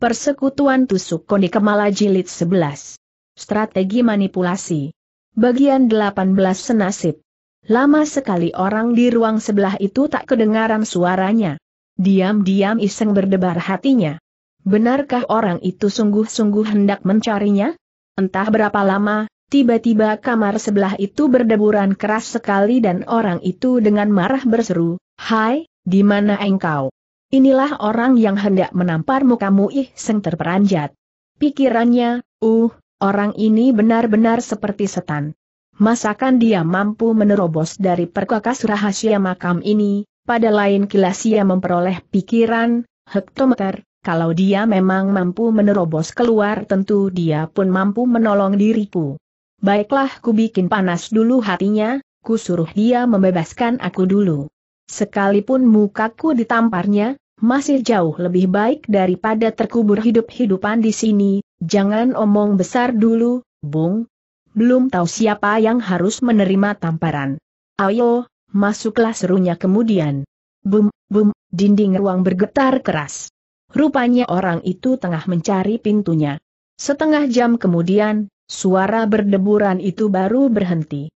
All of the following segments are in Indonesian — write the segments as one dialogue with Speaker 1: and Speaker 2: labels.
Speaker 1: Persekutuan Tusuk Koni Kemala Jilid 11. Strategi Manipulasi. Bagian 18 Senasib. Lama sekali orang di ruang sebelah itu tak kedengaran suaranya. Diam-diam iseng berdebar hatinya. Benarkah orang itu sungguh-sungguh hendak mencarinya? Entah berapa lama, tiba-tiba kamar sebelah itu berdeburan keras sekali dan orang itu dengan marah berseru, Hai, di mana engkau? Inilah orang yang hendak menampar mukamu ih seng terperanjat. Pikirannya, uh, orang ini benar-benar seperti setan. Masakan dia mampu menerobos dari perkakas rahasia makam ini, pada lain kilas ia memperoleh pikiran, hektometer, kalau dia memang mampu menerobos keluar tentu dia pun mampu menolong diriku. Baiklah ku bikin panas dulu hatinya, ku suruh dia membebaskan aku dulu. Sekalipun mukaku ditamparnya, masih jauh lebih baik daripada terkubur hidup-hidupan di sini, jangan omong besar dulu, Bung. Belum tahu siapa yang harus menerima tamparan. Ayo, masuklah serunya kemudian. Bum, bum, dinding ruang bergetar keras. Rupanya orang itu tengah mencari pintunya. Setengah jam kemudian, suara berdeburan itu baru berhenti.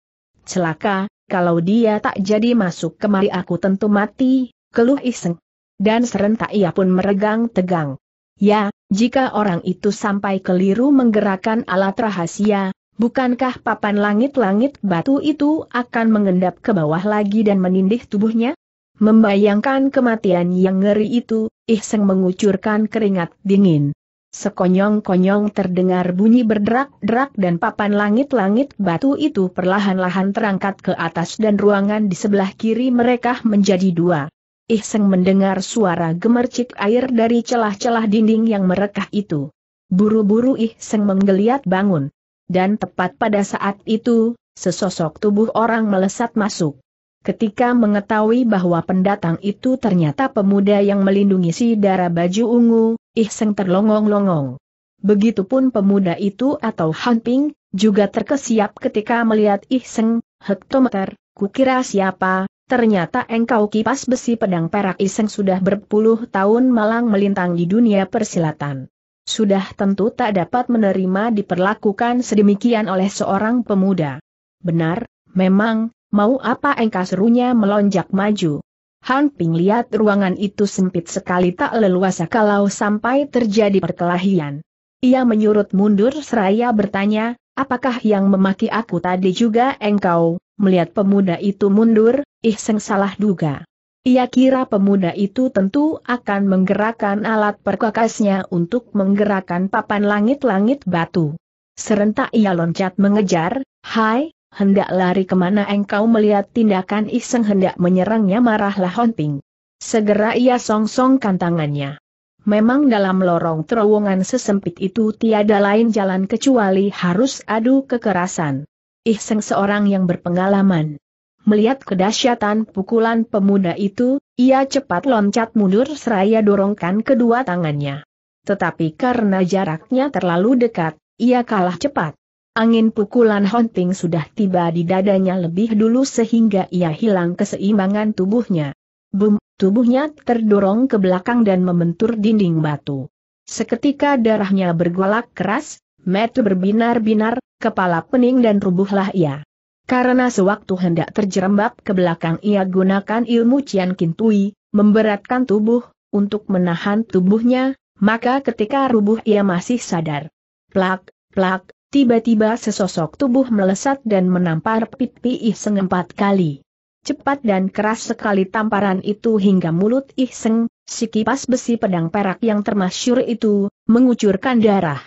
Speaker 1: Celaka, kalau dia tak jadi masuk kemari aku tentu mati, keluh iseng. Dan serentak ia pun meregang tegang. Ya, jika orang itu sampai keliru menggerakkan alat rahasia, bukankah papan langit-langit batu itu akan mengendap ke bawah lagi dan menindih tubuhnya? Membayangkan kematian yang ngeri itu, Ihseng mengucurkan keringat dingin. Sekonyong-konyong terdengar bunyi berderak-derak dan papan langit-langit batu itu perlahan-lahan terangkat ke atas dan ruangan di sebelah kiri mereka menjadi dua. Ihseng mendengar suara gemercik air dari celah-celah dinding yang merekah itu. Buru-buru Ihseng menggeliat bangun. Dan tepat pada saat itu, sesosok tubuh orang melesat masuk. Ketika mengetahui bahwa pendatang itu ternyata pemuda yang melindungi si darah baju ungu, Ihseng terlongong-longong. Begitupun pemuda itu atau Hanping, juga terkesiap ketika melihat Ihseng, hektometer, kukira siapa, Ternyata engkau kipas besi pedang perak iseng sudah berpuluh tahun malang melintang di dunia persilatan. Sudah tentu tak dapat menerima diperlakukan sedemikian oleh seorang pemuda. Benar, memang, mau apa engkau serunya melonjak maju. Han Ping lihat ruangan itu sempit sekali tak leluasa kalau sampai terjadi perkelahian. Ia menyurut mundur seraya bertanya, Apakah yang memaki aku tadi juga engkau? Melihat pemuda itu mundur, Ihseng salah duga. Ia kira pemuda itu tentu akan menggerakkan alat perkakasnya untuk menggerakkan papan langit-langit batu. Serentak ia loncat mengejar, Hai, hendak lari kemana engkau melihat tindakan seng hendak menyerangnya marahlah Honting. Segera ia song songkan tangannya. Memang dalam lorong terowongan sesempit itu tiada lain jalan kecuali harus adu kekerasan. Ihseng seorang yang berpengalaman. Melihat kedahsyatan pukulan pemuda itu, ia cepat loncat mundur seraya dorongkan kedua tangannya. Tetapi karena jaraknya terlalu dekat, ia kalah cepat. Angin pukulan Honting sudah tiba di dadanya lebih dulu sehingga ia hilang keseimbangan tubuhnya. Bum! Tubuhnya terdorong ke belakang dan membentur dinding batu. Seketika darahnya bergolak keras, metu berbinar-binar, kepala pening dan rubuhlah ia. Karena sewaktu hendak terjerembab ke belakang ia gunakan ilmu Cian Kintui, memberatkan tubuh, untuk menahan tubuhnya, maka ketika rubuh ia masih sadar. Plak, plak, tiba-tiba sesosok tubuh melesat dan menampar pipi ih sengempat kali. Cepat dan keras sekali tamparan itu hingga mulut Iseng, si kipas besi pedang perak yang termasyur itu, mengucurkan darah.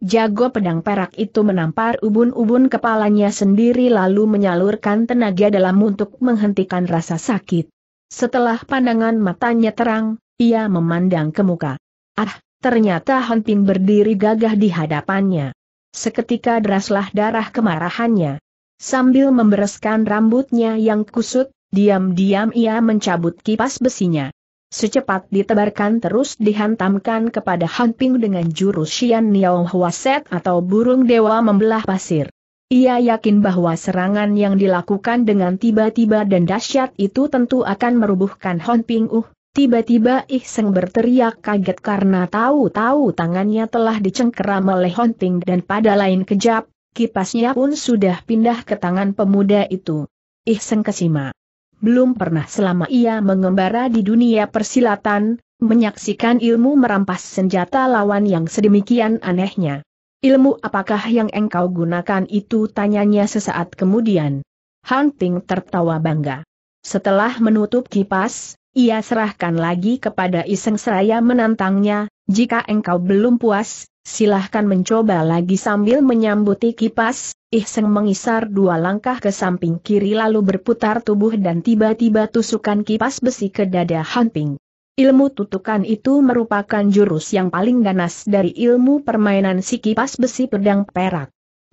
Speaker 1: Jago pedang perak itu menampar ubun-ubun kepalanya sendiri lalu menyalurkan tenaga dalam untuk menghentikan rasa sakit. Setelah pandangan matanya terang, ia memandang ke muka. Ah, ternyata Hanping berdiri gagah di hadapannya. Seketika deraslah darah kemarahannya. Sambil membereskan rambutnya yang kusut, diam-diam ia mencabut kipas besinya. Secepat ditebarkan terus dihantamkan kepada Han dengan jurus Xian Niao Huaset atau burung dewa membelah pasir. Ia yakin bahwa serangan yang dilakukan dengan tiba-tiba dan dahsyat itu tentu akan merubuhkan Han Uh. Tiba-tiba Ih Seng berteriak kaget karena tahu-tahu tangannya telah dicengkeram oleh Hon dan pada lain kejap, kipasnya pun sudah pindah ke tangan pemuda itu. Ihseng Kesima. Belum pernah selama ia mengembara di dunia persilatan, menyaksikan ilmu merampas senjata lawan yang sedemikian anehnya. Ilmu apakah yang engkau gunakan itu tanyanya sesaat kemudian. Hunting tertawa bangga. Setelah menutup kipas, ia serahkan lagi kepada Iseng Seraya menantangnya, jika engkau belum puas, Silahkan mencoba lagi sambil menyambuti kipas, Ihseng mengisar dua langkah ke samping kiri lalu berputar tubuh dan tiba-tiba tusukan kipas besi ke dada Hanping. Ilmu tutukan itu merupakan jurus yang paling ganas dari ilmu permainan si kipas besi pedang perak.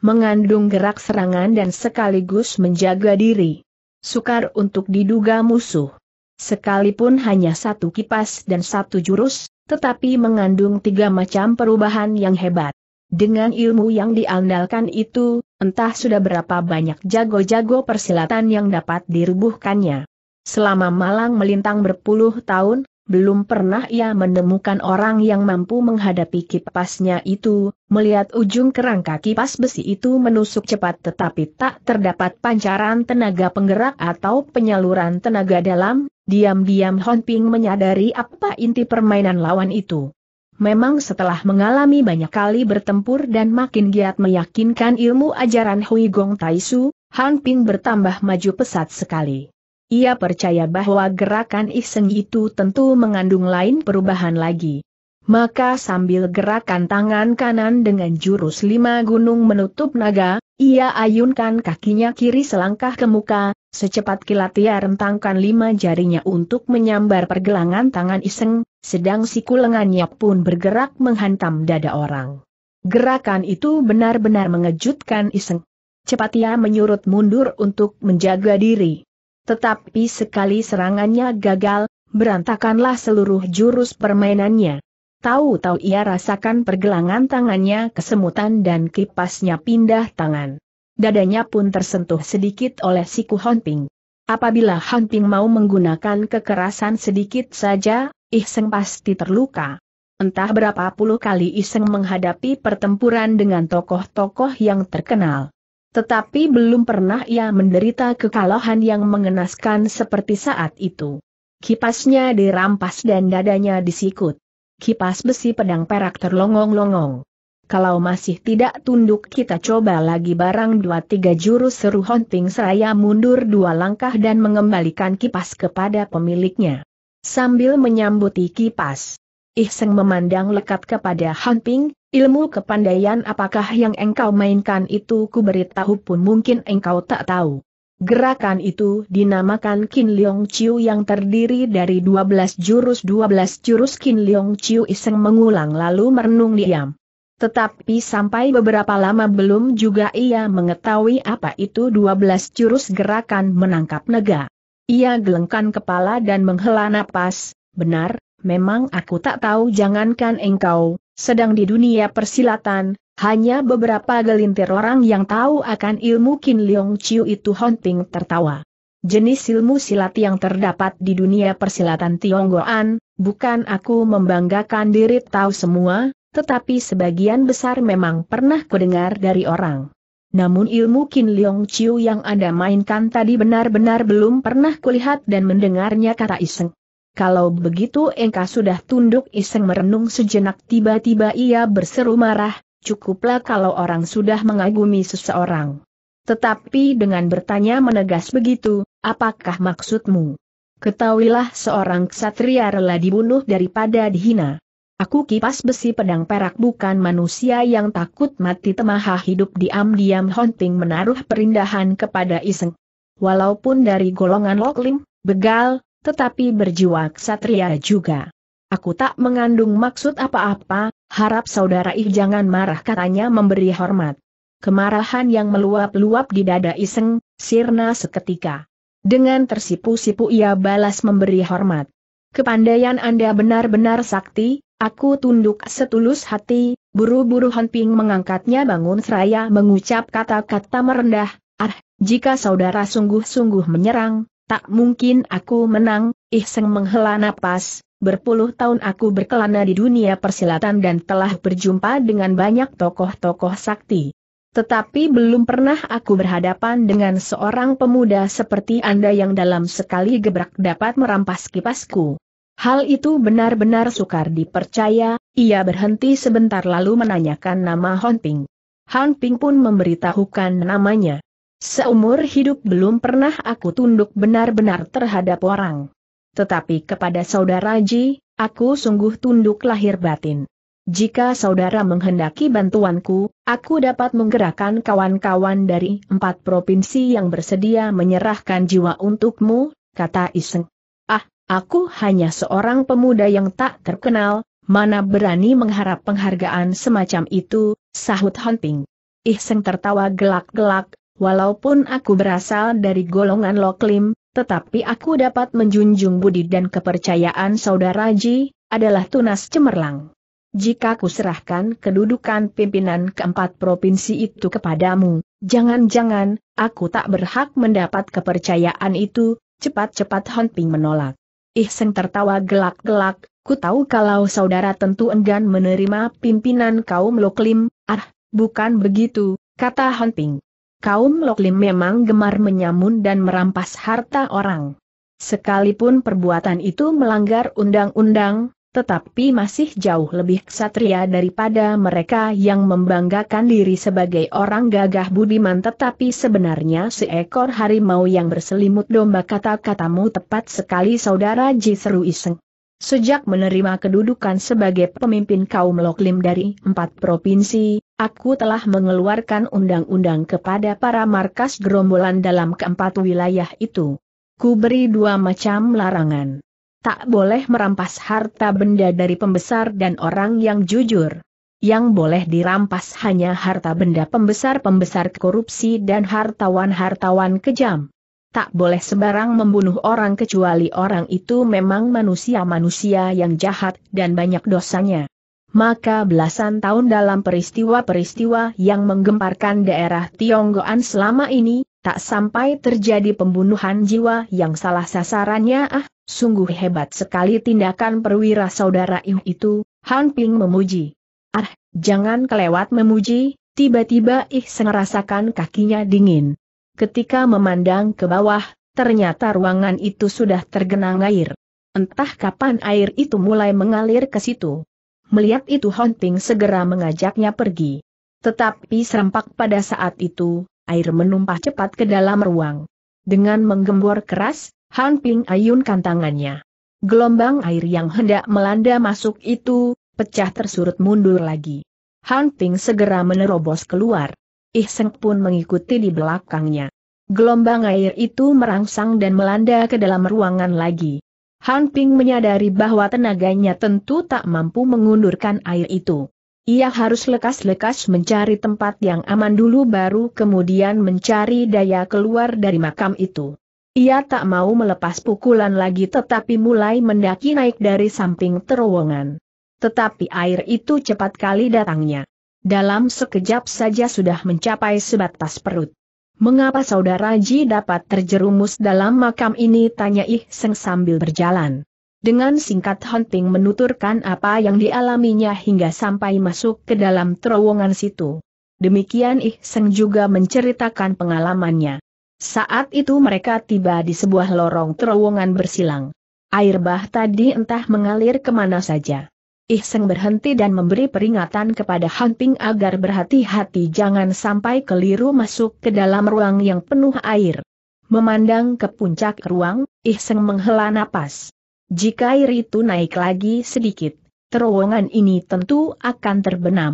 Speaker 1: Mengandung gerak serangan dan sekaligus menjaga diri. Sukar untuk diduga musuh. Sekalipun hanya satu kipas dan satu jurus, tetapi mengandung tiga macam perubahan yang hebat. Dengan ilmu yang diandalkan itu, entah sudah berapa banyak jago-jago persilatan yang dapat dirubuhkannya. Selama Malang melintang berpuluh tahun, belum pernah ia menemukan orang yang mampu menghadapi kipasnya itu, melihat ujung kerangka kipas besi itu menusuk cepat tetapi tak terdapat pancaran tenaga penggerak atau penyaluran tenaga dalam, diam-diam Hon Ping menyadari apa inti permainan lawan itu. Memang setelah mengalami banyak kali bertempur dan makin giat meyakinkan ilmu ajaran Hui Gong Su, Han Ping bertambah maju pesat sekali. Ia percaya bahwa gerakan iseng itu tentu mengandung lain perubahan lagi. Maka sambil gerakan tangan kanan dengan jurus lima gunung menutup naga, ia ayunkan kakinya kiri selangkah ke muka, secepat kilat ia rentangkan lima jarinya untuk menyambar pergelangan tangan iseng, sedang siku lengannya pun bergerak menghantam dada orang. Gerakan itu benar-benar mengejutkan iseng. Cepat ia menyurut mundur untuk menjaga diri. Tetapi sekali serangannya gagal, berantakanlah seluruh jurus permainannya. Tahu-tahu ia rasakan pergelangan tangannya kesemutan dan kipasnya pindah tangan. Dadanya pun tersentuh sedikit oleh siku Honping. Apabila Honping mau menggunakan kekerasan sedikit saja, Iseng pasti terluka. Entah berapa puluh kali Iseng menghadapi pertempuran dengan tokoh-tokoh yang terkenal. Tetapi belum pernah ia menderita kekalahan yang mengenaskan seperti saat itu. Kipasnya dirampas dan dadanya disikut. Kipas besi pedang perak terlongong-longong. Kalau masih tidak tunduk kita coba lagi barang dua tiga jurus seru hunting. Seraya mundur dua langkah dan mengembalikan kipas kepada pemiliknya. Sambil menyambuti kipas, Ihseng memandang lekat kepada Han Ping, ilmu kepandaian apakah yang engkau mainkan itu ku beritahu pun mungkin engkau tak tahu. Gerakan itu dinamakan Qin Leong Chiu yang terdiri dari 12 jurus 12 jurus Qin Leong Chiu iseng mengulang lalu merenung diam. Tetapi sampai beberapa lama belum juga ia mengetahui apa itu 12 jurus gerakan menangkap nega. Ia gelengkan kepala dan menghela napas, benar, Memang aku tak tahu jangankan engkau, sedang di dunia persilatan, hanya beberapa gelintir orang yang tahu akan ilmu Kin Leong Chiu itu Hunting tertawa. Jenis ilmu silat yang terdapat di dunia persilatan Tionggoan, bukan aku membanggakan diri tahu semua, tetapi sebagian besar memang pernah kudengar dari orang. Namun ilmu Kin Leong Chiu yang Anda mainkan tadi benar-benar belum pernah kulihat dan mendengarnya kata iseng kalau begitu Engkau sudah tunduk iseng merenung sejenak tiba-tiba ia berseru marah, cukuplah kalau orang sudah mengagumi seseorang. Tetapi dengan bertanya menegas begitu, apakah maksudmu? Ketahuilah seorang ksatria rela dibunuh daripada dihina. Aku kipas besi pedang perak bukan manusia yang takut mati temaha hidup diam-diam Honting menaruh perindahan kepada Iseng. Walaupun dari golongan Loklim, begal, tetapi berjiwa ksatria juga. Aku tak mengandung maksud apa-apa, harap saudara I jangan marah katanya memberi hormat. Kemarahan yang meluap-luap di dada iseng, sirna seketika. Dengan tersipu-sipu ia balas memberi hormat. Kepandaian Anda benar-benar sakti, aku tunduk setulus hati, buru-buru Honping mengangkatnya bangun seraya mengucap kata-kata merendah, ah, jika saudara sungguh-sungguh menyerang, Tak mungkin aku menang, Ihseng menghela napas, berpuluh tahun aku berkelana di dunia persilatan dan telah berjumpa dengan banyak tokoh-tokoh sakti. Tetapi belum pernah aku berhadapan dengan seorang pemuda seperti Anda yang dalam sekali gebrak dapat merampas kipasku. Hal itu benar-benar sukar dipercaya, ia berhenti sebentar lalu menanyakan nama Hon Ping. Han Ping pun memberitahukan namanya. Seumur hidup belum pernah aku tunduk benar-benar terhadap orang. Tetapi kepada saudara Ji, aku sungguh tunduk lahir batin. Jika saudara menghendaki bantuanku, aku dapat menggerakkan kawan-kawan dari empat provinsi yang bersedia menyerahkan jiwa untukmu, kata Iseng. Ah, aku hanya seorang pemuda yang tak terkenal, mana berani mengharap penghargaan semacam itu, sahut Hunting. Iseng tertawa gelak-gelak, Walaupun aku berasal dari golongan Loklim, tetapi aku dapat menjunjung budi dan kepercayaan saudara Ji, adalah tunas cemerlang. Jika kuserahkan serahkan kedudukan pimpinan keempat provinsi itu kepadamu, jangan-jangan, aku tak berhak mendapat kepercayaan itu, cepat-cepat Honping menolak. Ihseng tertawa gelak-gelak, ku tahu kalau saudara tentu enggan menerima pimpinan kaum Loklim, ah, bukan begitu, kata Honping kaum Loklim memang gemar menyamun dan merampas harta orang. Sekalipun perbuatan itu melanggar undang-undang, tetapi masih jauh lebih ksatria daripada mereka yang membanggakan diri sebagai orang gagah budiman tetapi sebenarnya seekor harimau yang berselimut domba kata-katamu tepat sekali saudara Ji Iseng. Sejak menerima kedudukan sebagai pemimpin kaum Loklim dari empat provinsi, Aku telah mengeluarkan undang-undang kepada para markas gerombolan dalam keempat wilayah itu. Ku beri dua macam larangan. Tak boleh merampas harta benda dari pembesar dan orang yang jujur. Yang boleh dirampas hanya harta benda pembesar-pembesar korupsi dan hartawan-hartawan kejam. Tak boleh sembarang membunuh orang kecuali orang itu memang manusia-manusia yang jahat dan banyak dosanya maka belasan tahun dalam peristiwa-peristiwa yang menggemparkan daerah Tionggoan selama ini, tak sampai terjadi pembunuhan jiwa yang salah sasarannya ah, sungguh hebat sekali tindakan perwira saudara ih itu, Han Ping memuji. Ah, jangan kelewat memuji, tiba-tiba Ih merasakan kakinya dingin. Ketika memandang ke bawah, ternyata ruangan itu sudah tergenang air. Entah kapan air itu mulai mengalir ke situ. Melihat itu Hon Ping segera mengajaknya pergi. Tetapi serempak pada saat itu, air menumpah cepat ke dalam ruang. Dengan menggembor keras, Han Ping ayunkan tangannya. Gelombang air yang hendak melanda masuk itu, pecah tersurut mundur lagi. Han Ping segera menerobos keluar. Ihseng pun mengikuti di belakangnya. Gelombang air itu merangsang dan melanda ke dalam ruangan lagi. Han Ping menyadari bahwa tenaganya tentu tak mampu mengundurkan air itu. Ia harus lekas-lekas mencari tempat yang aman dulu baru kemudian mencari daya keluar dari makam itu. Ia tak mau melepas pukulan lagi tetapi mulai mendaki naik dari samping terowongan. Tetapi air itu cepat kali datangnya. Dalam sekejap saja sudah mencapai sebatas perut. Mengapa saudara Ji dapat terjerumus dalam makam ini? Tanya Ih Seng sambil berjalan. Dengan singkat hunting menuturkan apa yang dialaminya hingga sampai masuk ke dalam terowongan situ. Demikian Ih Seng juga menceritakan pengalamannya. Saat itu mereka tiba di sebuah lorong terowongan bersilang. Air bah tadi entah mengalir kemana saja. Ihseng berhenti dan memberi peringatan kepada Hanting agar berhati-hati jangan sampai keliru masuk ke dalam ruang yang penuh air. Memandang ke puncak ruang, Ihseng menghela napas. Jika air itu naik lagi sedikit, terowongan ini tentu akan terbenam.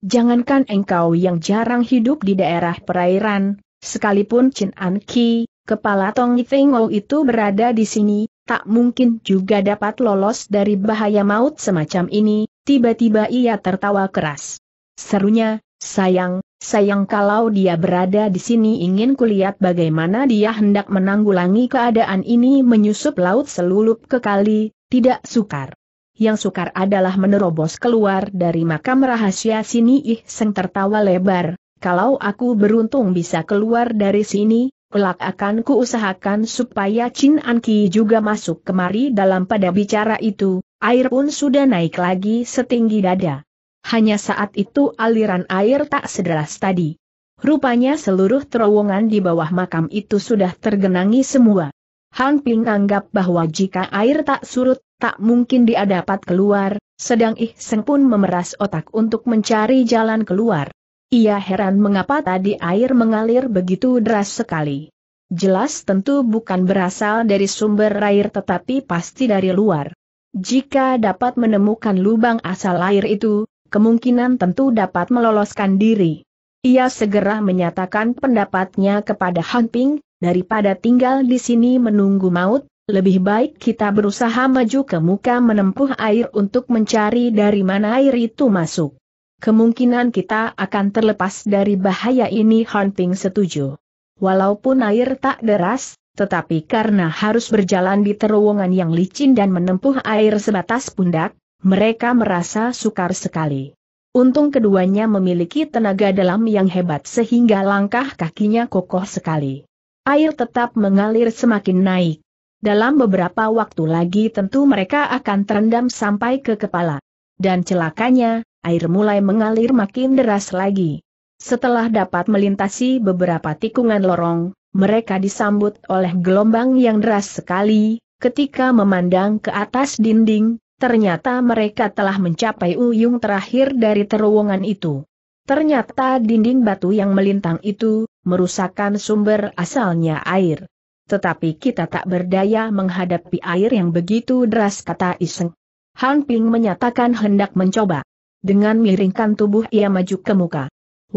Speaker 1: Jangankan engkau yang jarang hidup di daerah perairan, sekalipun Chin An Ki, kepala Tong Tengou itu berada di sini, tak mungkin juga dapat lolos dari bahaya maut semacam ini, tiba-tiba ia tertawa keras. Serunya, sayang, sayang kalau dia berada di sini ingin kulihat bagaimana dia hendak menanggulangi keadaan ini menyusup laut selulup ke kali, tidak sukar. Yang sukar adalah menerobos keluar dari makam rahasia sini Ih Seng tertawa lebar, kalau aku beruntung bisa keluar dari sini, kelak akan kuusahakan supaya Chin Anki juga masuk kemari dalam pada bicara itu, air pun sudah naik lagi setinggi dada. Hanya saat itu aliran air tak sederas tadi. Rupanya seluruh terowongan di bawah makam itu sudah tergenangi semua. Han Ping anggap bahwa jika air tak surut, tak mungkin dia dapat keluar, sedang Ih Seng pun memeras otak untuk mencari jalan keluar. Ia heran mengapa tadi air mengalir begitu deras sekali. Jelas tentu bukan berasal dari sumber air tetapi pasti dari luar. Jika dapat menemukan lubang asal air itu, kemungkinan tentu dapat meloloskan diri. Ia segera menyatakan pendapatnya kepada Han Ping, daripada tinggal di sini menunggu maut, lebih baik kita berusaha maju ke muka menempuh air untuk mencari dari mana air itu masuk kemungkinan kita akan terlepas dari bahaya ini Hunting setuju. Walaupun air tak deras, tetapi karena harus berjalan di terowongan yang licin dan menempuh air sebatas pundak, mereka merasa sukar sekali. Untung keduanya memiliki tenaga dalam yang hebat sehingga langkah kakinya kokoh sekali. Air tetap mengalir semakin naik. Dalam beberapa waktu lagi tentu mereka akan terendam sampai ke kepala. Dan celakanya, air mulai mengalir makin deras lagi. Setelah dapat melintasi beberapa tikungan lorong, mereka disambut oleh gelombang yang deras sekali, ketika memandang ke atas dinding, ternyata mereka telah mencapai uyung terakhir dari terowongan itu. Ternyata dinding batu yang melintang itu, merusakkan sumber asalnya air. Tetapi kita tak berdaya menghadapi air yang begitu deras kata Iseng. Han Ping menyatakan hendak mencoba. Dengan miringkan tubuh ia maju ke muka.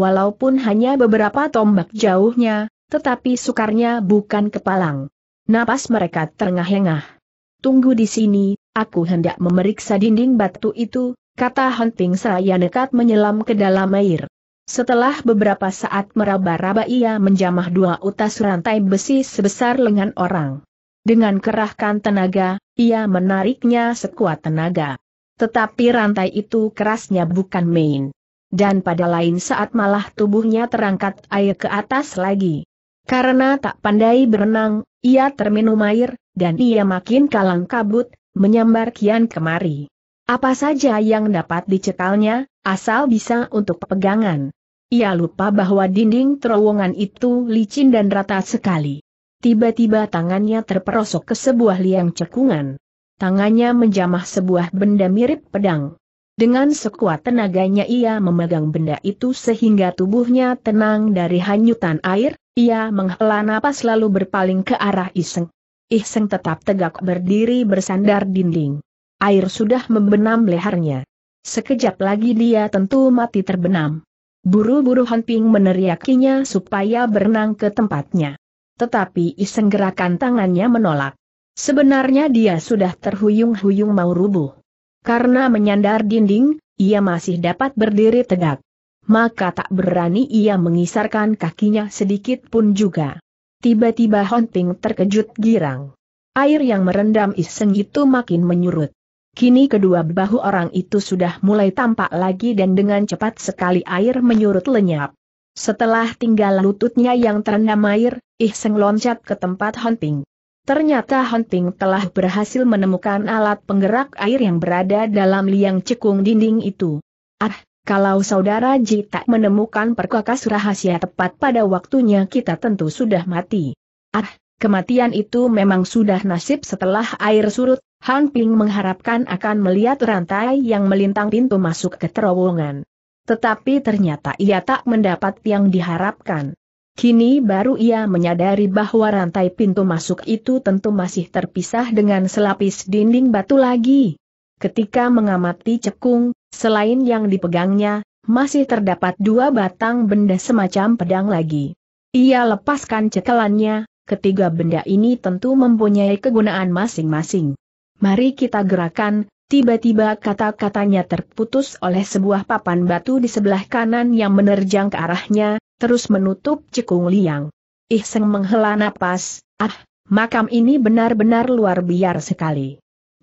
Speaker 1: Walaupun hanya beberapa tombak jauhnya, tetapi sukarnya bukan kepalang. Napas mereka terengah-engah. Tunggu di sini, aku hendak memeriksa dinding batu itu, kata hunting seraya nekat menyelam ke dalam air. Setelah beberapa saat meraba-raba ia menjamah dua utas rantai besi sebesar lengan orang. Dengan kerahkan tenaga, ia menariknya sekuat tenaga. Tetapi rantai itu kerasnya bukan main. Dan pada lain saat malah tubuhnya terangkat air ke atas lagi. Karena tak pandai berenang, ia terminum air, dan ia makin kalang kabut, menyambar kian kemari. Apa saja yang dapat dicekalnya, asal bisa untuk pegangan. Ia lupa bahwa dinding terowongan itu licin dan rata sekali. Tiba-tiba tangannya terperosok ke sebuah liang cekungan tangannya menjamah sebuah benda mirip pedang. Dengan sekuat tenaganya ia memegang benda itu sehingga tubuhnya tenang dari hanyutan air, ia menghela napas lalu berpaling ke arah Iseng. Iseng tetap tegak berdiri bersandar dinding. Air sudah membenam lehernya. Sekejap lagi dia tentu mati terbenam. Buru-buru Hanping meneriakinya supaya berenang ke tempatnya. Tetapi Iseng gerakan tangannya menolak. Sebenarnya dia sudah terhuyung-huyung mau rubuh. Karena menyandar dinding, ia masih dapat berdiri tegak. Maka tak berani ia mengisarkan kakinya sedikit pun juga. Tiba-tiba Hon Ping terkejut girang. Air yang merendam iseng itu makin menyurut. Kini kedua bahu orang itu sudah mulai tampak lagi dan dengan cepat sekali air menyurut lenyap. Setelah tinggal lututnya yang terendam air, Ihseng loncat ke tempat Hon Ping. Ternyata Hunting telah berhasil menemukan alat penggerak air yang berada dalam liang cekung dinding itu. Ah, kalau saudara Ji tak menemukan perkakas rahasia tepat pada waktunya kita tentu sudah mati. Ah, kematian itu memang sudah nasib setelah air surut, Han Ping mengharapkan akan melihat rantai yang melintang pintu masuk ke terowongan. Tetapi ternyata ia tak mendapat yang diharapkan. Kini baru ia menyadari bahwa rantai pintu masuk itu tentu masih terpisah dengan selapis dinding batu lagi. Ketika mengamati cekung, selain yang dipegangnya, masih terdapat dua batang benda semacam pedang lagi. Ia lepaskan cekalannya, ketiga benda ini tentu mempunyai kegunaan masing-masing. Mari kita gerakan, tiba-tiba kata-katanya terputus oleh sebuah papan batu di sebelah kanan yang menerjang ke arahnya, terus menutup cekung liang. Ihseng menghela napas, ah, makam ini benar-benar luar biar sekali.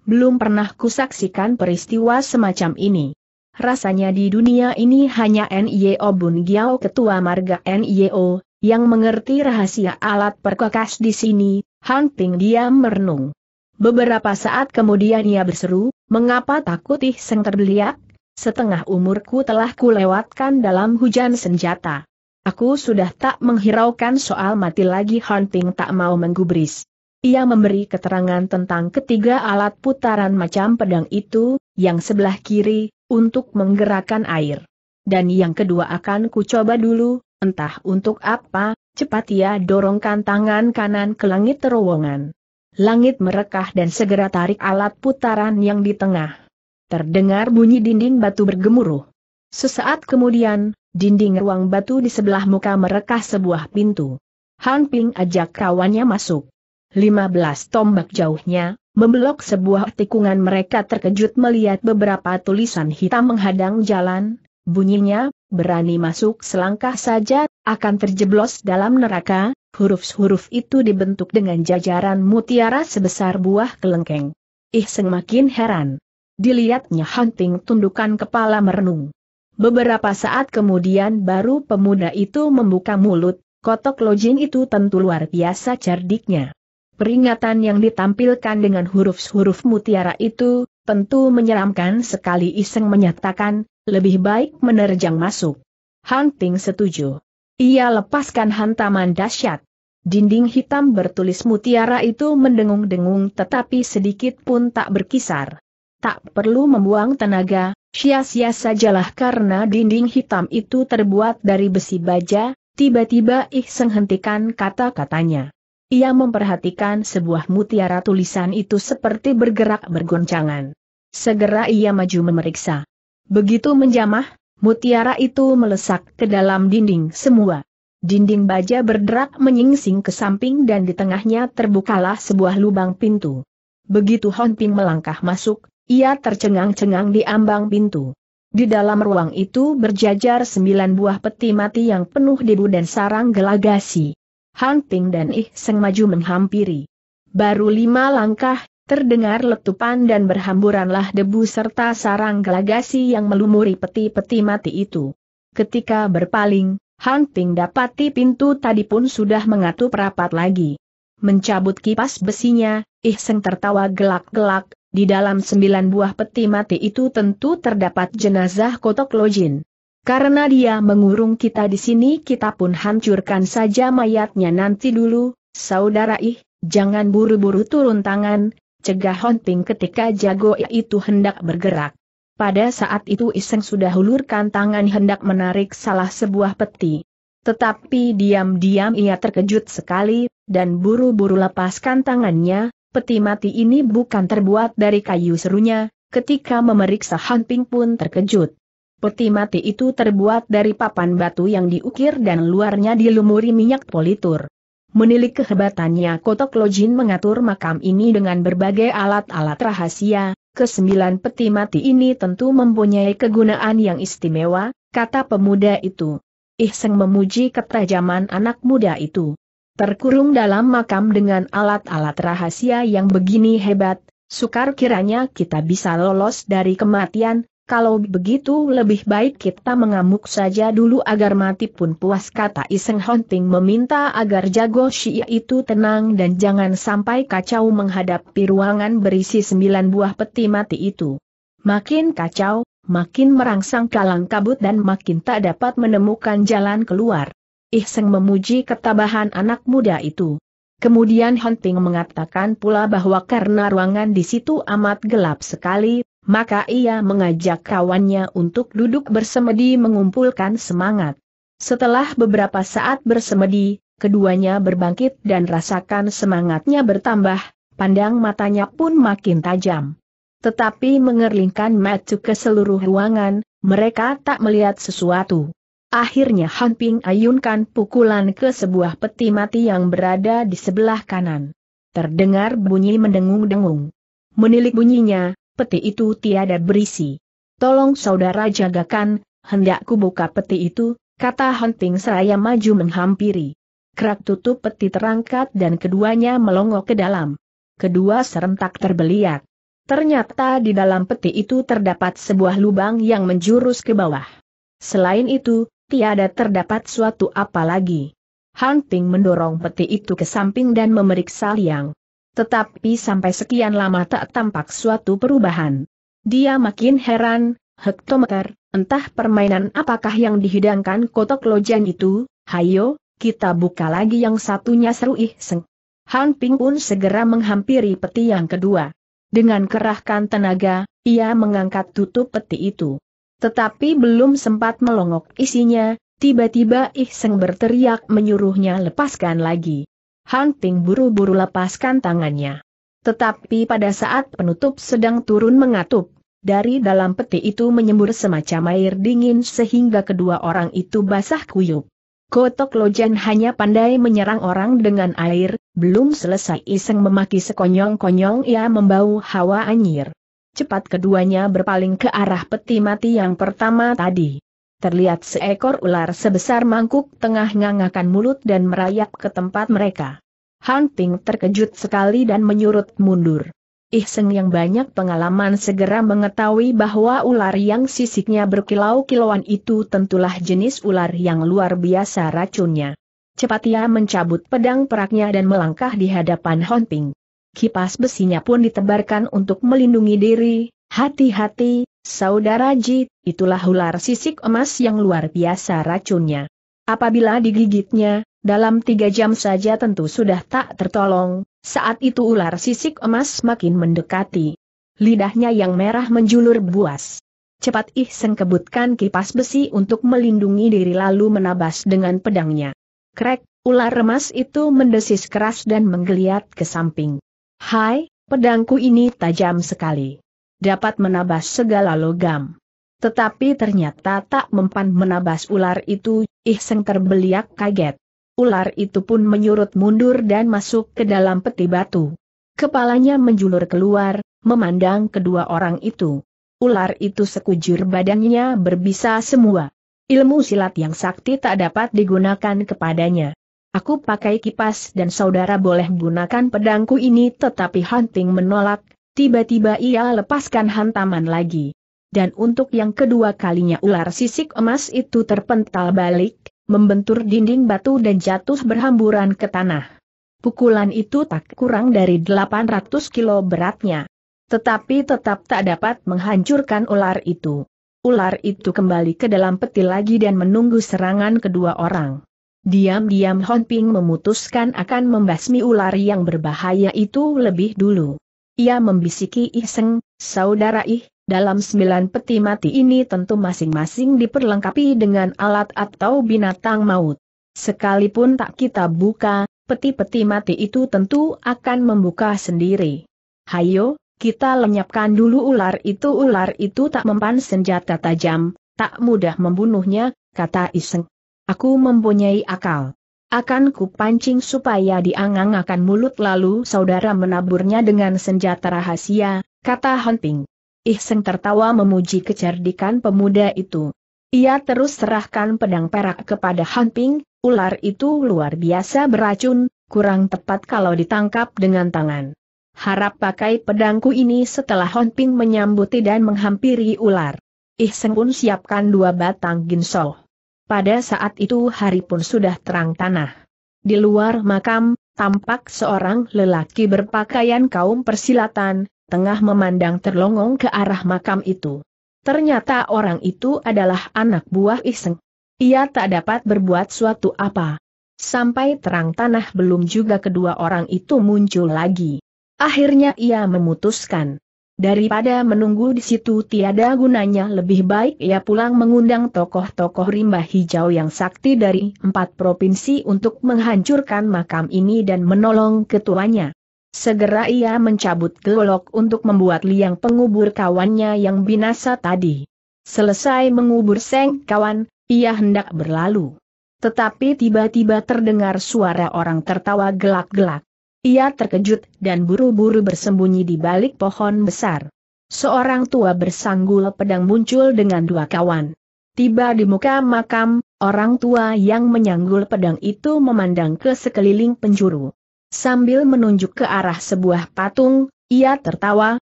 Speaker 1: Belum pernah kusaksikan peristiwa semacam ini. Rasanya di dunia ini hanya NIO Bun Giao ketua marga NIO, yang mengerti rahasia alat perkakas di sini, Han Ping diam merenung. Beberapa saat kemudian ia berseru, mengapa takut Ihseng terbeliak? Setengah umurku telah kulewatkan dalam hujan senjata. Aku sudah tak menghiraukan soal mati lagi Hunting tak mau menggubris. Ia memberi keterangan tentang ketiga alat putaran macam pedang itu, yang sebelah kiri, untuk menggerakkan air. Dan yang kedua akan kucoba dulu, entah untuk apa, cepat ia dorongkan tangan kanan ke langit terowongan. Langit merekah dan segera tarik alat putaran yang di tengah. Terdengar bunyi dinding batu bergemuruh. Sesaat kemudian, dinding ruang batu di sebelah muka merekah sebuah pintu. Han Ping ajak kawannya masuk. 15 tombak jauhnya, membelok sebuah tikungan mereka terkejut melihat beberapa tulisan hitam menghadang jalan, bunyinya, berani masuk selangkah saja, akan terjeblos dalam neraka, huruf-huruf itu dibentuk dengan jajaran mutiara sebesar buah kelengkeng. Ih semakin heran. Dilihatnya Hunting tundukan kepala merenung. Beberapa saat kemudian baru pemuda itu membuka mulut, kotok lojin itu tentu luar biasa cerdiknya. Peringatan yang ditampilkan dengan huruf-huruf mutiara itu, tentu menyeramkan sekali iseng menyatakan, lebih baik menerjang masuk. Hunting setuju. Ia lepaskan hantaman dahsyat. Dinding hitam bertulis mutiara itu mendengung-dengung tetapi sedikit pun tak berkisar. Tak perlu membuang tenaga, Sia-sia sajalah karena dinding hitam itu terbuat dari besi baja, tiba-tiba ih hentikan kata-katanya. Ia memperhatikan sebuah mutiara tulisan itu seperti bergerak bergoncangan. Segera ia maju memeriksa. Begitu menjamah, mutiara itu melesak ke dalam dinding semua. Dinding baja berderak menyingsing ke samping dan di tengahnya terbukalah sebuah lubang pintu. Begitu Honping melangkah masuk, ia tercengang-cengang di ambang pintu. Di dalam ruang itu berjajar sembilan buah peti mati yang penuh debu dan sarang gelagasi. Han Ping dan Ih Seng maju menghampiri. Baru lima langkah, terdengar letupan dan berhamburanlah debu serta sarang gelagasi yang melumuri peti-peti mati itu. Ketika berpaling, Han Ping dapati pintu tadi pun sudah mengatup rapat lagi. Mencabut kipas besinya, Ih Seng tertawa gelak-gelak, di dalam sembilan buah peti mati itu tentu terdapat jenazah kotok lojin. Karena dia mengurung kita di sini kita pun hancurkan saja mayatnya nanti dulu, saudara ih, jangan buru-buru turun tangan, cegah Honting ketika jago itu hendak bergerak. Pada saat itu Iseng sudah hulurkan tangan hendak menarik salah sebuah peti. Tetapi diam-diam ia terkejut sekali, dan buru-buru lepaskan tangannya, peti mati ini bukan terbuat dari kayu serunya, ketika memeriksa Hanping pun terkejut. Peti mati itu terbuat dari papan batu yang diukir dan luarnya dilumuri minyak politur. Menilik kehebatannya Kotok Lojin mengatur makam ini dengan berbagai alat-alat rahasia, kesembilan peti mati ini tentu mempunyai kegunaan yang istimewa, kata pemuda itu. Ihseng memuji ketajaman anak muda itu. Terkurung dalam makam dengan alat-alat rahasia yang begini hebat, sukar kiranya kita bisa lolos dari kematian, kalau begitu lebih baik kita mengamuk saja dulu agar mati pun puas kata Iseng Hunting meminta agar jago Shia itu tenang dan jangan sampai kacau menghadapi ruangan berisi sembilan buah peti mati itu. Makin kacau, makin merangsang kalang kabut dan makin tak dapat menemukan jalan keluar. Ihseng memuji ketabahan anak muda itu. Kemudian Hunting mengatakan pula bahwa karena ruangan di situ amat gelap sekali, maka ia mengajak kawannya untuk duduk bersemedi mengumpulkan semangat. Setelah beberapa saat bersemedi, keduanya berbangkit dan rasakan semangatnya bertambah, pandang matanya pun makin tajam. Tetapi mengerlingkan mata ke seluruh ruangan, mereka tak melihat sesuatu. Akhirnya Han Ping ayunkan pukulan ke sebuah peti mati yang berada di sebelah kanan. Terdengar bunyi mendengung-dengung. Menilik bunyinya, peti itu tiada berisi. Tolong saudara jagakan, hendak buka peti itu, kata Han Ping seraya maju menghampiri. Kerak tutup peti terangkat dan keduanya melongok ke dalam. Kedua serentak terbeliak. Ternyata di dalam peti itu terdapat sebuah lubang yang menjurus ke bawah. Selain itu, tiada terdapat suatu apa lagi. Han Ping mendorong peti itu ke samping dan memeriksa liang. Tetapi sampai sekian lama tak tampak suatu perubahan. Dia makin heran, hektometer, entah permainan apakah yang dihidangkan kotak lojan itu, hayo, kita buka lagi yang satunya seru ih seng. Han Ping pun segera menghampiri peti yang kedua. Dengan kerahkan tenaga, ia mengangkat tutup peti itu. Tetapi belum sempat melongok isinya, tiba-tiba Ihseng berteriak menyuruhnya lepaskan lagi. Hunting Ting buru-buru lepaskan tangannya. Tetapi pada saat penutup sedang turun mengatup, dari dalam peti itu menyembur semacam air dingin sehingga kedua orang itu basah kuyup. Kotok Lojan hanya pandai menyerang orang dengan air, belum selesai iseng memaki sekonyong-konyong ia membau hawa anyir cepat keduanya berpaling ke arah peti mati yang pertama tadi. Terlihat seekor ular sebesar mangkuk tengah ngangakan mulut dan merayap ke tempat mereka. Han Ping terkejut sekali dan menyurut mundur. Ihseng yang banyak pengalaman segera mengetahui bahwa ular yang sisiknya berkilau-kilauan itu tentulah jenis ular yang luar biasa racunnya. Cepat ia mencabut pedang peraknya dan melangkah di hadapan Hunting. Ping kipas besinya pun ditebarkan untuk melindungi diri, hati-hati, saudara Ji, itulah ular sisik emas yang luar biasa racunnya. Apabila digigitnya, dalam tiga jam saja tentu sudah tak tertolong, saat itu ular sisik emas makin mendekati. Lidahnya yang merah menjulur buas. Cepat Ih Seng kebutkan kipas besi untuk melindungi diri lalu menabas dengan pedangnya. Krek, ular emas itu mendesis keras dan menggeliat ke samping. Hai, pedangku ini tajam sekali. Dapat menabas segala logam. Tetapi ternyata tak mempan menabas ular itu, Ihseng terbeliak kaget. Ular itu pun menyurut mundur dan masuk ke dalam peti batu. Kepalanya menjulur keluar, memandang kedua orang itu. Ular itu sekujur badannya berbisa semua. Ilmu silat yang sakti tak dapat digunakan kepadanya. Aku pakai kipas dan saudara boleh gunakan pedangku ini tetapi Hunting menolak, tiba-tiba ia lepaskan hantaman lagi. Dan untuk yang kedua kalinya ular sisik emas itu terpental balik, membentur dinding batu dan jatuh berhamburan ke tanah. Pukulan itu tak kurang dari 800 kilo beratnya. Tetapi tetap tak dapat menghancurkan ular itu. Ular itu kembali ke dalam peti lagi dan menunggu serangan kedua orang. Diam-diam Hon Ping memutuskan akan membasmi ular yang berbahaya itu lebih dulu. Ia membisiki Iseng, saudara Ih, dalam sembilan peti mati ini tentu masing-masing diperlengkapi dengan alat atau binatang maut. Sekalipun tak kita buka, peti-peti mati itu tentu akan membuka sendiri. Hayo, kita lenyapkan dulu ular itu ular itu tak mempan senjata tajam, tak mudah membunuhnya, kata Iseng. Aku mempunyai akal. Akan kupancing supaya diangang-akan mulut lalu saudara menaburnya dengan senjata rahasia, kata Hunting. Ihseng tertawa memuji kecerdikan pemuda itu. Ia terus serahkan pedang perak kepada Hunting, ular itu luar biasa beracun, kurang tepat kalau ditangkap dengan tangan. Harap pakai pedangku ini setelah Hunting menyambuti dan menghampiri ular. Ihsen pun siapkan dua batang ginsoh. Pada saat itu hari pun sudah terang tanah. Di luar makam, tampak seorang lelaki berpakaian kaum persilatan, tengah memandang terlongong ke arah makam itu. Ternyata orang itu adalah anak buah Iseng. Ia tak dapat berbuat suatu apa. Sampai terang tanah belum juga kedua orang itu muncul lagi. Akhirnya ia memutuskan. Daripada menunggu di situ tiada gunanya lebih baik ia pulang mengundang tokoh-tokoh rimba hijau yang sakti dari empat provinsi untuk menghancurkan makam ini dan menolong ketuanya. Segera ia mencabut gelok untuk membuat liang pengubur kawannya yang binasa tadi. Selesai mengubur seng kawan, ia hendak berlalu. Tetapi tiba-tiba terdengar suara orang tertawa gelak-gelak. Ia terkejut dan buru-buru bersembunyi di balik pohon besar. Seorang tua bersanggul pedang muncul dengan dua kawan. Tiba di muka makam, orang tua yang menyanggul pedang itu memandang ke sekeliling penjuru. Sambil menunjuk ke arah sebuah patung, ia tertawa,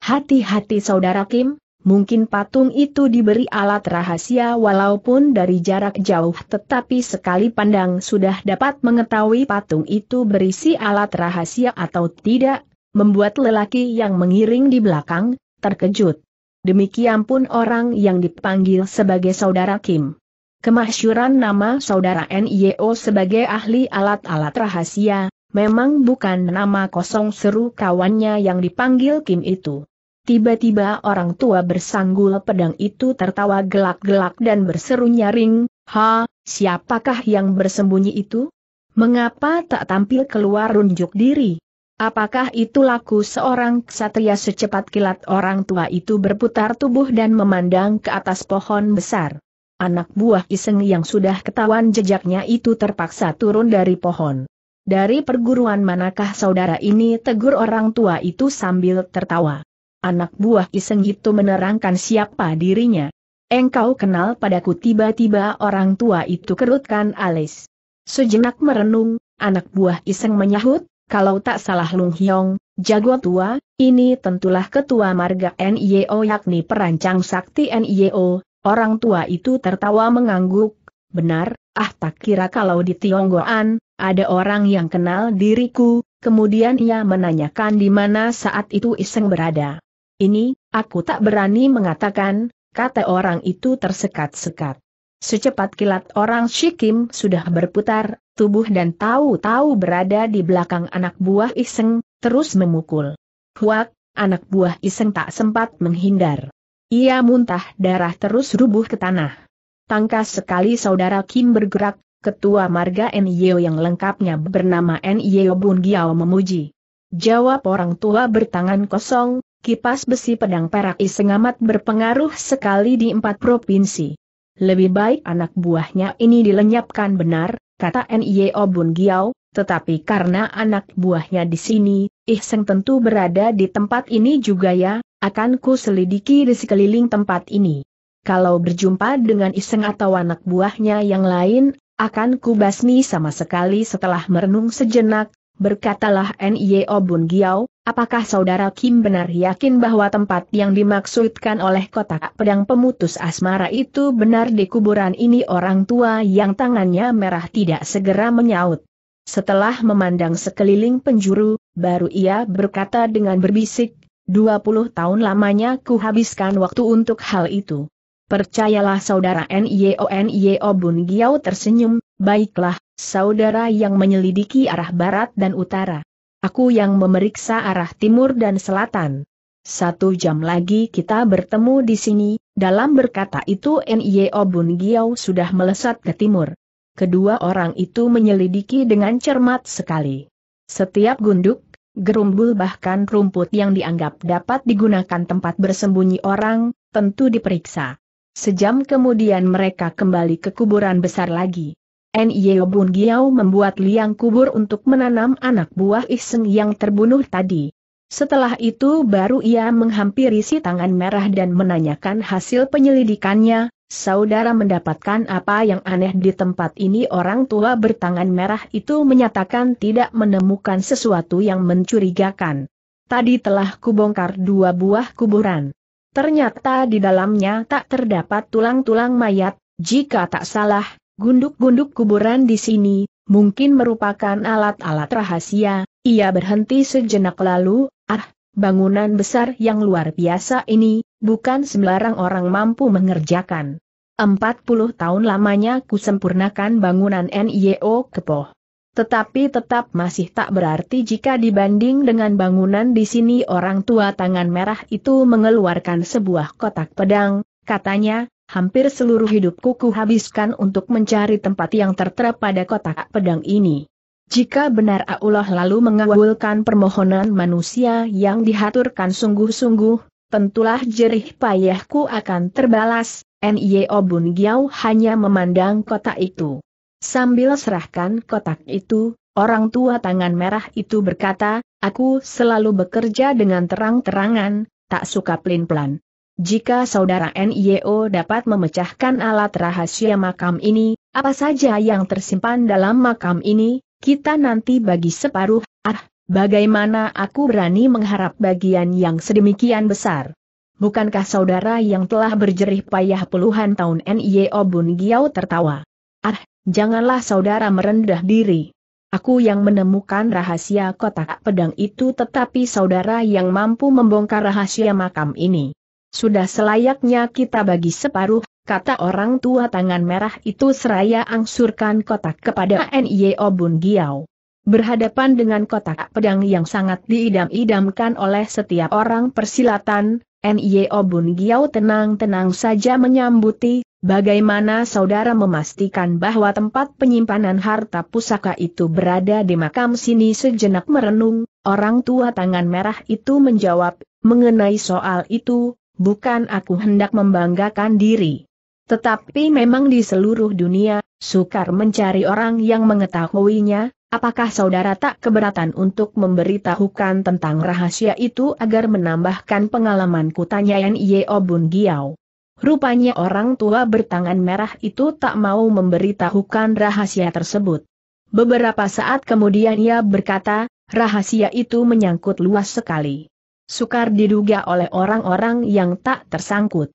Speaker 1: hati-hati saudara Kim, Mungkin patung itu diberi alat rahasia walaupun dari jarak jauh tetapi sekali pandang sudah dapat mengetahui patung itu berisi alat rahasia atau tidak, membuat lelaki yang mengiring di belakang, terkejut. Demikian pun orang yang dipanggil sebagai saudara Kim. Kemasyuran nama saudara NIO sebagai ahli alat-alat rahasia, memang bukan nama kosong seru kawannya yang dipanggil Kim itu. Tiba-tiba orang tua bersanggul pedang itu tertawa gelak-gelak dan berseru nyaring, Ha, siapakah yang bersembunyi itu? Mengapa tak tampil keluar runjuk diri? Apakah itu laku seorang ksatria secepat kilat orang tua itu berputar tubuh dan memandang ke atas pohon besar? Anak buah iseng yang sudah ketahuan jejaknya itu terpaksa turun dari pohon. Dari perguruan manakah saudara ini tegur orang tua itu sambil tertawa. Anak buah iseng itu menerangkan siapa dirinya. Engkau kenal padaku tiba-tiba orang tua itu kerutkan alis. Sejenak merenung, anak buah iseng menyahut, kalau tak salah Lung Hyong, jago tua, ini tentulah ketua marga NIO yakni perancang sakti NIO, orang tua itu tertawa mengangguk, benar, ah tak kira kalau di Tionggoan, ada orang yang kenal diriku, kemudian ia menanyakan di mana saat itu Iseng berada. Ini, aku tak berani mengatakan, kata orang itu tersekat-sekat. Secepat kilat orang Shikim sudah berputar, tubuh dan tahu-tahu berada di belakang anak buah Iseng, terus memukul. Huak, anak buah Iseng tak sempat menghindar. Ia muntah darah terus rubuh ke tanah. Tangkas sekali saudara Kim bergerak, ketua marga NIO yang lengkapnya bernama NIO Bun Giao memuji. Jawab orang tua bertangan kosong, kipas besi pedang perak iseng amat berpengaruh sekali di empat provinsi. Lebih baik anak buahnya ini dilenyapkan benar, kata N.I.O. Bun Giau, tetapi karena anak buahnya di sini, Iseng tentu berada di tempat ini juga ya, akan ku selidiki di sekeliling tempat ini. Kalau berjumpa dengan Iseng atau anak buahnya yang lain, akan ku basmi sama sekali setelah merenung sejenak, berkatalah Nio e Bun Giao, apakah saudara Kim benar yakin bahwa tempat yang dimaksudkan oleh kotak pedang pemutus asmara itu benar di kuburan ini orang tua yang tangannya merah tidak segera menyaut. Setelah memandang sekeliling penjuru, baru ia berkata dengan berbisik, 20 tahun lamanya kuhabiskan waktu untuk hal itu. Percayalah saudara Nio e Nio e Bun Giao tersenyum, baiklah, saudara yang menyelidiki arah barat dan utara. Aku yang memeriksa arah timur dan selatan. Satu jam lagi kita bertemu di sini, dalam berkata itu N.Y.O. E Bun Giao sudah melesat ke timur. Kedua orang itu menyelidiki dengan cermat sekali. Setiap gunduk, gerumbul bahkan rumput yang dianggap dapat digunakan tempat bersembunyi orang, tentu diperiksa. Sejam kemudian mereka kembali ke kuburan besar lagi. Nio Bun Giao membuat liang kubur untuk menanam anak buah Iseng yang terbunuh tadi. Setelah itu baru ia menghampiri si tangan merah dan menanyakan hasil penyelidikannya, saudara mendapatkan apa yang aneh di tempat ini orang tua bertangan merah itu menyatakan tidak menemukan sesuatu yang mencurigakan. Tadi telah kubongkar dua buah kuburan. Ternyata di dalamnya tak terdapat tulang-tulang mayat, jika tak salah, Gunduk-gunduk kuburan di sini, mungkin merupakan alat-alat rahasia, ia berhenti sejenak lalu, ah, bangunan besar yang luar biasa ini, bukan sembarang orang mampu mengerjakan. 40 tahun lamanya ku sempurnakan bangunan NIO Kepoh. Tetapi tetap masih tak berarti jika dibanding dengan bangunan di sini orang tua tangan merah itu mengeluarkan sebuah kotak pedang, katanya, Hampir seluruh hidupku habiskan untuk mencari tempat yang tertera pada kotak pedang ini. Jika benar Allah lalu mengawulkan permohonan manusia yang dihaturkan sungguh-sungguh, tentulah jerih payahku akan terbalas, N.Y.O. Bun Giao hanya memandang kotak itu. Sambil serahkan kotak itu, orang tua tangan merah itu berkata, aku selalu bekerja dengan terang-terangan, tak suka pelin-pelan. Jika saudara NIO dapat memecahkan alat rahasia makam ini, apa saja yang tersimpan dalam makam ini, kita nanti bagi separuh, ah, bagaimana aku berani mengharap bagian yang sedemikian besar. Bukankah saudara yang telah berjerih payah puluhan tahun NIO Bun Giau tertawa? Ah, janganlah saudara merendah diri. Aku yang menemukan rahasia kotak pedang itu tetapi saudara yang mampu membongkar rahasia makam ini sudah selayaknya kita bagi separuh, kata orang tua tangan merah itu seraya angsurkan kotak kepada NIO Bun Giao. Berhadapan dengan kotak pedang yang sangat diidam-idamkan oleh setiap orang persilatan, NIO Bun Giao tenang-tenang saja menyambuti, bagaimana saudara memastikan bahwa tempat penyimpanan harta pusaka itu berada di makam sini sejenak merenung, orang tua tangan merah itu menjawab, mengenai soal itu, bukan aku hendak membanggakan diri. Tetapi memang di seluruh dunia, sukar mencari orang yang mengetahuinya, apakah saudara tak keberatan untuk memberitahukan tentang rahasia itu agar menambahkan pengalamanku tanya Yeo Bun Giau. Rupanya orang tua bertangan merah itu tak mau memberitahukan rahasia tersebut. Beberapa saat kemudian ia berkata, rahasia itu menyangkut luas sekali sukar diduga oleh orang-orang yang tak tersangkut.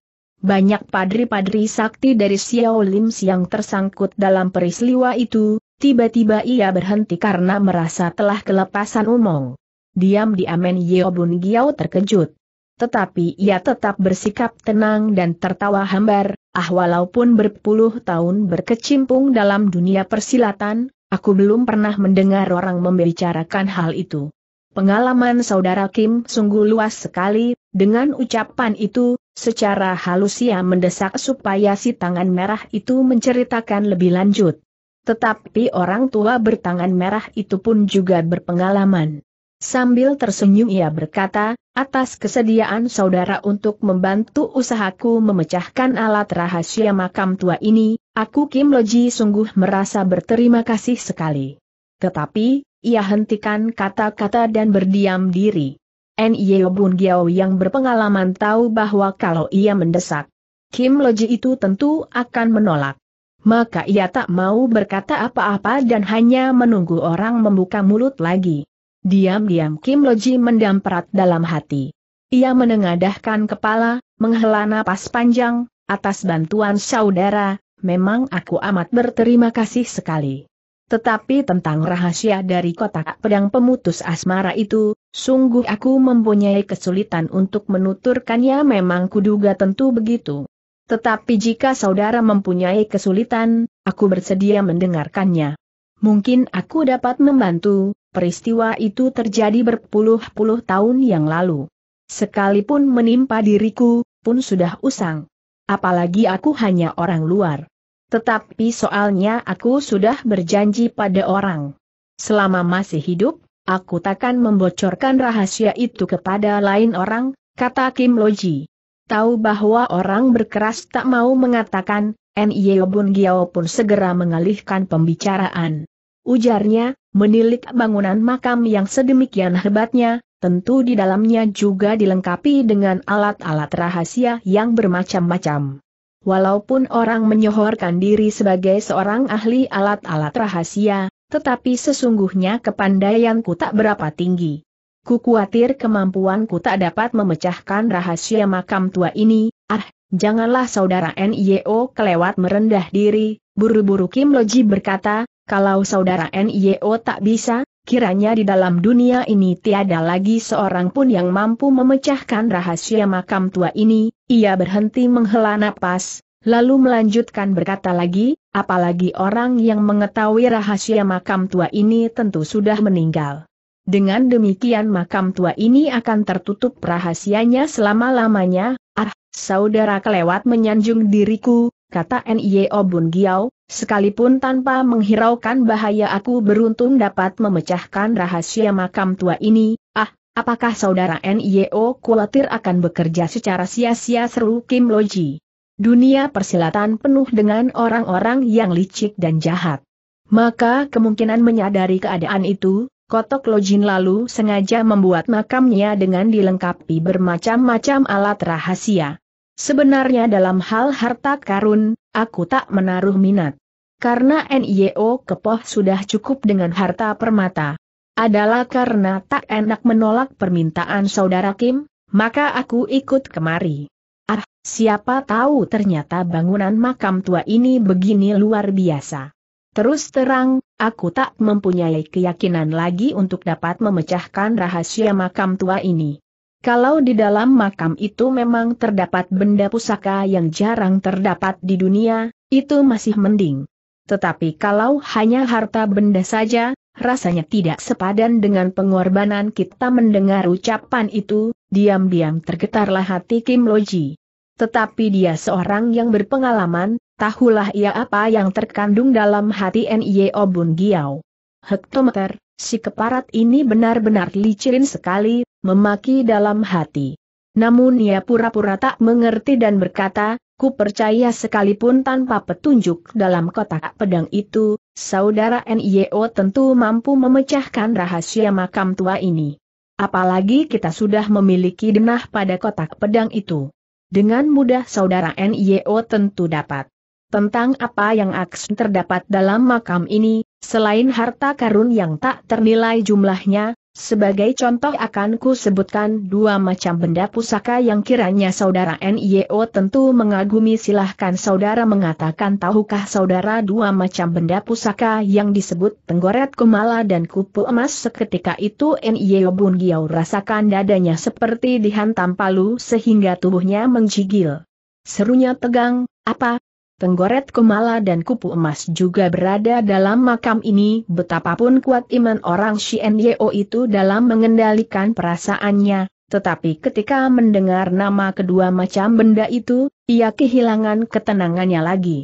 Speaker 1: Banyak padri-padri sakti dari Xiao Lim yang tersangkut dalam perisliwa itu, tiba-tiba ia berhenti karena merasa telah kelepasan umong. Diam-diam Men Yeobun Giao terkejut. Tetapi ia tetap bersikap tenang dan tertawa hambar, ah walaupun berpuluh tahun berkecimpung dalam dunia persilatan, aku belum pernah mendengar orang membicarakan hal itu. Pengalaman saudara Kim sungguh luas sekali, dengan ucapan itu, secara halus ia mendesak supaya si tangan merah itu menceritakan lebih lanjut. Tetapi orang tua bertangan merah itu pun juga berpengalaman. Sambil tersenyum ia berkata, atas kesediaan saudara untuk membantu usahaku memecahkan alat rahasia makam tua ini, aku Kim Loji sungguh merasa berterima kasih sekali. Tetapi, ia hentikan kata-kata dan berdiam diri. Nyeo Bun Giao yang berpengalaman tahu bahwa kalau ia mendesak, Kim Loji itu tentu akan menolak. Maka ia tak mau berkata apa-apa dan hanya menunggu orang membuka mulut lagi. Diam-diam Kim Loji mendamprat dalam hati. Ia menengadahkan kepala, menghela napas panjang, atas bantuan saudara, memang aku amat berterima kasih sekali. Tetapi tentang rahasia dari kotak pedang pemutus asmara itu, sungguh aku mempunyai kesulitan untuk menuturkannya memang kuduga tentu begitu. Tetapi jika saudara mempunyai kesulitan, aku bersedia mendengarkannya. Mungkin aku dapat membantu, peristiwa itu terjadi berpuluh-puluh tahun yang lalu. Sekalipun menimpa diriku, pun sudah usang. Apalagi aku hanya orang luar. Tetapi soalnya aku sudah berjanji pada orang. Selama masih hidup, aku takkan membocorkan rahasia itu kepada lain orang, kata Kim Loji. Tahu bahwa orang berkeras tak mau mengatakan, Nyeo Bun Giao pun segera mengalihkan pembicaraan. Ujarnya, menilik bangunan makam yang sedemikian hebatnya, tentu di dalamnya juga dilengkapi dengan alat-alat rahasia yang bermacam-macam. Walaupun orang menyohorkan diri sebagai seorang ahli alat-alat rahasia, tetapi sesungguhnya kepandaianku tak berapa tinggi. Ku khawatir kemampuanku tak dapat memecahkan rahasia makam tua ini, ah, janganlah saudara NIO kelewat merendah diri, buru-buru Kim Loji berkata, kalau saudara NIO tak bisa, Kiranya di dalam dunia ini tiada lagi seorang pun yang mampu memecahkan rahasia makam tua ini, ia berhenti menghela napas, lalu melanjutkan berkata lagi, apalagi orang yang mengetahui rahasia makam tua ini tentu sudah meninggal. Dengan demikian makam tua ini akan tertutup rahasianya selama-lamanya, ah, saudara kelewat menyanjung diriku, kata Nio e Bun Giao, sekalipun tanpa menghiraukan bahaya aku beruntung dapat memecahkan rahasia makam tua ini, ah, apakah saudara Nio e khawatir akan bekerja secara sia-sia seru Kim Loji? Dunia persilatan penuh dengan orang-orang yang licik dan jahat. Maka kemungkinan menyadari keadaan itu, Kotok Lojin lalu sengaja membuat makamnya dengan dilengkapi bermacam-macam alat rahasia. Sebenarnya dalam hal harta karun, aku tak menaruh minat. Karena NIO Kepoh sudah cukup dengan harta permata. Adalah karena tak enak menolak permintaan saudara Kim, maka aku ikut kemari. Ah, siapa tahu ternyata bangunan makam tua ini begini luar biasa. Terus terang, aku tak mempunyai keyakinan lagi untuk dapat memecahkan rahasia makam tua ini. Kalau di dalam makam itu memang terdapat benda pusaka yang jarang terdapat di dunia, itu masih mending. Tetapi kalau hanya harta benda saja, rasanya tidak sepadan dengan pengorbanan kita mendengar ucapan itu, diam-diam tergetarlah hati Kim Loji. Tetapi dia seorang yang berpengalaman, tahulah ia apa yang terkandung dalam hati NIO Bun Giao. Hektometer, Si keparat ini benar-benar licin sekali, memaki dalam hati. Namun ia pura-pura tak mengerti dan berkata, ku percaya sekalipun tanpa petunjuk dalam kotak pedang itu, saudara NIO tentu mampu memecahkan rahasia makam tua ini. Apalagi kita sudah memiliki denah pada kotak pedang itu. Dengan mudah saudara NIO tentu dapat. Tentang apa yang aksen terdapat dalam makam ini, Selain harta karun yang tak ternilai jumlahnya, sebagai contoh akan ku sebutkan dua macam benda pusaka yang kiranya saudara NIO tentu mengagumi silahkan saudara mengatakan tahukah saudara dua macam benda pusaka yang disebut tenggoret kumala dan kupu emas seketika itu NIO Bun Giau rasakan dadanya seperti dihantam palu sehingga tubuhnya menggigil. Serunya tegang, apa, Tenggoret Kumala dan Kupu Emas juga berada dalam makam ini betapapun kuat iman orang Shien itu dalam mengendalikan perasaannya, tetapi ketika mendengar nama kedua macam benda itu, ia kehilangan ketenangannya lagi.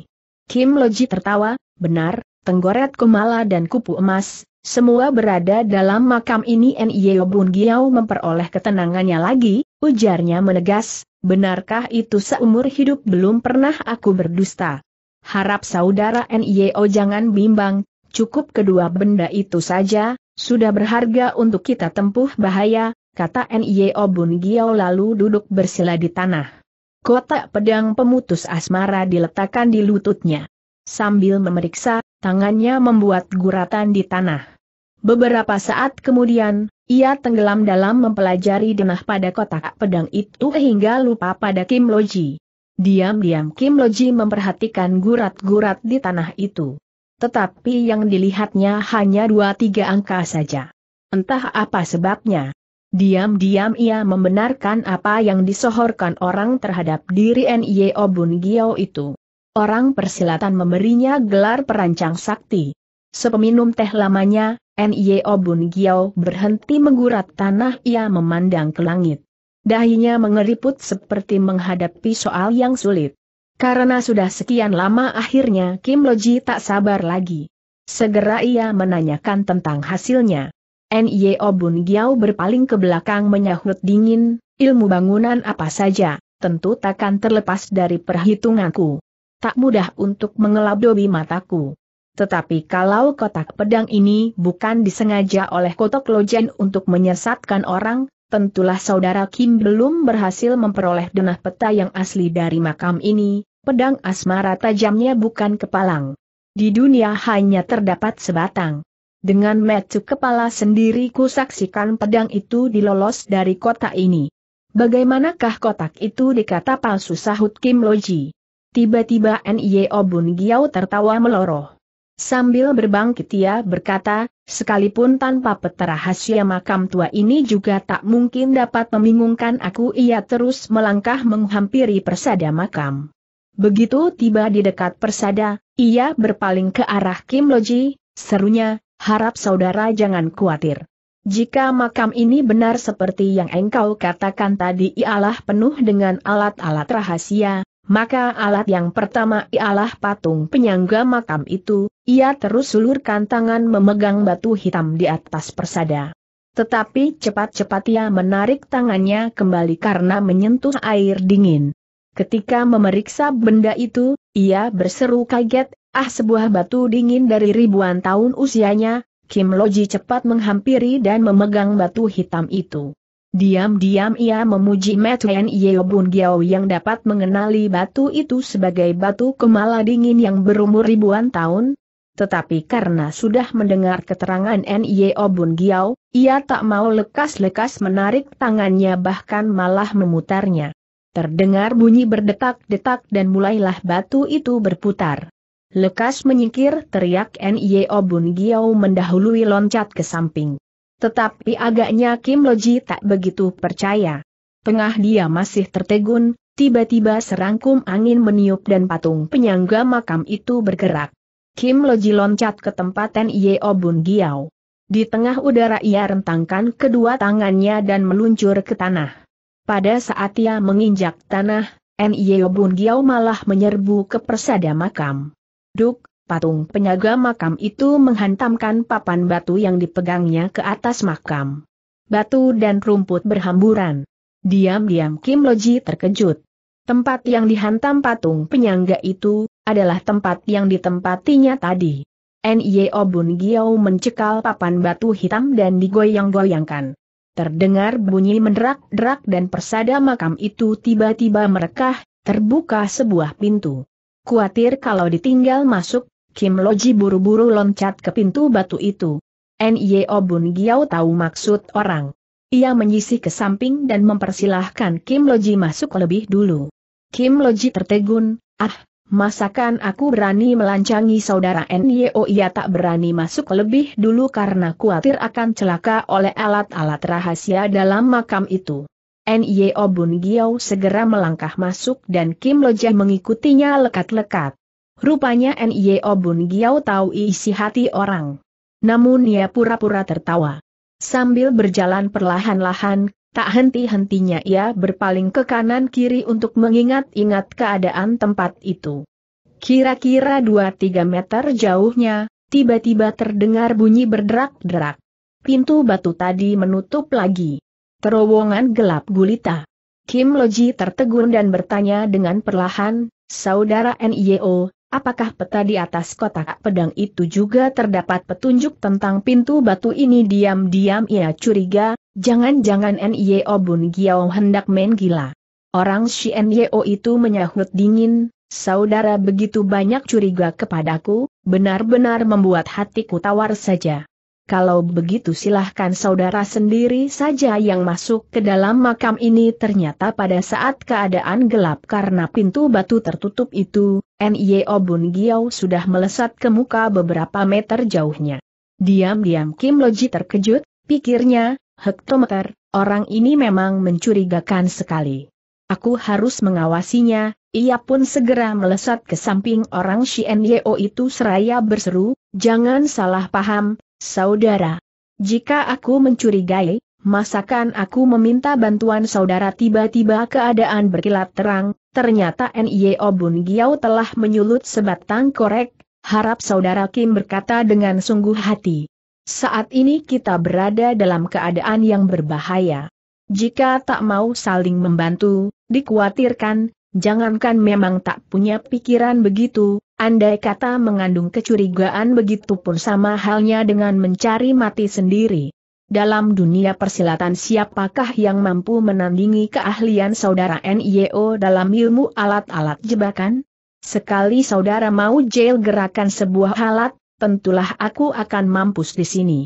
Speaker 1: Kim Loji tertawa, benar, Tenggoret Kumala dan Kupu Emas, semua berada dalam makam ini Nyeo Bun Giau memperoleh ketenangannya lagi, ujarnya menegas, Benarkah itu seumur hidup belum pernah aku berdusta? Harap saudara NIO jangan bimbang, cukup kedua benda itu saja, sudah berharga untuk kita tempuh bahaya, kata NIO Bun Giao lalu duduk bersila di tanah. Kotak pedang pemutus asmara diletakkan di lututnya. Sambil memeriksa, tangannya membuat guratan di tanah. Beberapa saat kemudian, ia tenggelam dalam mempelajari denah pada kotak pedang itu hingga lupa pada Kim Loji. Diam-diam Kim Loji memperhatikan gurat-gurat di tanah itu. Tetapi yang dilihatnya hanya dua tiga angka saja. Entah apa sebabnya. Diam-diam ia membenarkan apa yang disohorkan orang terhadap diri N.Y.O. Obun Giao itu. Orang persilatan memberinya gelar perancang sakti. Sepeminum teh lamanya, NIO e Bun Giao berhenti menggurat tanah ia memandang ke langit. Dahinya mengeriput seperti menghadapi soal yang sulit. Karena sudah sekian lama akhirnya Kim Loji tak sabar lagi. Segera ia menanyakan tentang hasilnya. NIO e Bun Giao berpaling ke belakang menyahut dingin, ilmu bangunan apa saja, tentu takkan terlepas dari perhitunganku. Tak mudah untuk mengelabdobi mataku. Tetapi kalau kotak pedang ini bukan disengaja oleh kotok lojen untuk menyesatkan orang, tentulah saudara Kim belum berhasil memperoleh denah peta yang asli dari makam ini, pedang asmara tajamnya bukan kepalang. Di dunia hanya terdapat sebatang. Dengan metu kepala sendiri ku saksikan pedang itu dilolos dari kotak ini. Bagaimanakah kotak itu dikata palsu sahut Kim Loji? Tiba-tiba Nio Bun Giao tertawa meloroh. Sambil berbangkit ia berkata, sekalipun tanpa peta rahasia makam tua ini juga tak mungkin dapat membingungkan aku ia terus melangkah menghampiri persada makam. Begitu tiba di dekat persada, ia berpaling ke arah Kim Loji, serunya, harap saudara jangan khawatir. Jika makam ini benar seperti yang engkau katakan tadi ialah penuh dengan alat-alat rahasia, maka alat yang pertama ialah patung penyangga makam itu, ia terus sulurkan tangan memegang batu hitam di atas persada. Tetapi cepat-cepat ia menarik tangannya kembali karena menyentuh air dingin. Ketika memeriksa benda itu, ia berseru kaget, ah sebuah batu dingin dari ribuan tahun usianya, Kim Loji cepat menghampiri dan memegang batu hitam itu. Diam-diam ia memuji Metuen Yeobun Giao yang dapat mengenali batu itu sebagai batu kemala dingin yang berumur ribuan tahun. Tetapi karena sudah mendengar keterangan Nio Bun Giao, ia tak mau lekas-lekas menarik tangannya bahkan malah memutarnya. Terdengar bunyi berdetak-detak dan mulailah batu itu berputar. Lekas menyingkir teriak Nio Bun Giao mendahului loncat ke samping. Tetapi agaknya Kim Loji tak begitu percaya. Tengah dia masih tertegun, tiba-tiba serangkum angin meniup dan patung penyangga makam itu bergerak. Kim Loji loncat ke tempat Ten Yeo Bun Giao. Di tengah udara ia rentangkan kedua tangannya dan meluncur ke tanah. Pada saat ia menginjak tanah, N. Yeo Bun Giao malah menyerbu ke persada makam. Duk, patung penyaga makam itu menghantamkan papan batu yang dipegangnya ke atas makam. Batu dan rumput berhamburan. Diam-diam Kim Loji terkejut. Tempat yang dihantam patung penyangga itu, adalah tempat yang ditempatinya tadi. N.Y.O. Bun Giau mencekal papan batu hitam dan digoyang-goyangkan. Terdengar bunyi menderak-derak dan persada makam itu tiba-tiba merekah, terbuka sebuah pintu. Kuatir kalau ditinggal masuk, Kim Loji buru-buru loncat ke pintu batu itu. Nyo Bun Giao tahu maksud orang. Ia menyisih ke samping dan mempersilahkan Kim Loji masuk lebih dulu. Kim Loji tertegun, ah, masakan aku berani melancangi saudara Nyo? ia tak berani masuk lebih dulu karena khawatir akan celaka oleh alat-alat rahasia dalam makam itu. Nyo Bun Giao segera melangkah masuk dan Kim Loji mengikutinya lekat-lekat. Rupanya NIO Bun Giao tahu isi hati orang. Namun ia pura-pura tertawa. Sambil berjalan perlahan-lahan, tak henti-hentinya ia berpaling ke kanan-kiri untuk mengingat-ingat keadaan tempat itu. Kira-kira 2-3 meter jauhnya, tiba-tiba terdengar bunyi berderak-derak. Pintu batu tadi menutup lagi. Terowongan gelap gulita. Kim Loji tertegun dan bertanya dengan perlahan, Saudara NIO, Apakah peta di atas kotak pedang itu juga terdapat petunjuk tentang pintu batu ini diam-diam ia curiga, jangan-jangan N.Y.O. Bun Giao hendak main gila. Orang si N.Y.O. itu menyahut dingin, saudara begitu banyak curiga kepadaku, benar-benar membuat hatiku tawar saja. Kalau begitu silahkan saudara sendiri saja yang masuk ke dalam makam ini ternyata pada saat keadaan gelap karena pintu batu tertutup itu, N.Y.O. Bun Giau sudah melesat ke muka beberapa meter jauhnya. Diam-diam Kim Loji terkejut, pikirnya, hektometer, orang ini memang mencurigakan sekali. Aku harus mengawasinya, ia pun segera melesat ke samping orang Shien Yeo itu seraya berseru, jangan salah paham, Saudara, jika aku mencurigai, masakan aku meminta bantuan saudara tiba-tiba keadaan berkilat terang, ternyata N.I.O. Bun Giau telah menyulut sebatang korek, harap saudara Kim berkata dengan sungguh hati. Saat ini kita berada dalam keadaan yang berbahaya. Jika tak mau saling membantu, dikhawatirkan, jangankan memang tak punya pikiran begitu, Andai kata mengandung kecurigaan begitu pun sama halnya dengan mencari mati sendiri. Dalam dunia persilatan siapakah yang mampu menandingi keahlian saudara NIO dalam ilmu alat-alat jebakan? Sekali saudara mau jail gerakan sebuah alat, tentulah aku akan mampus di sini.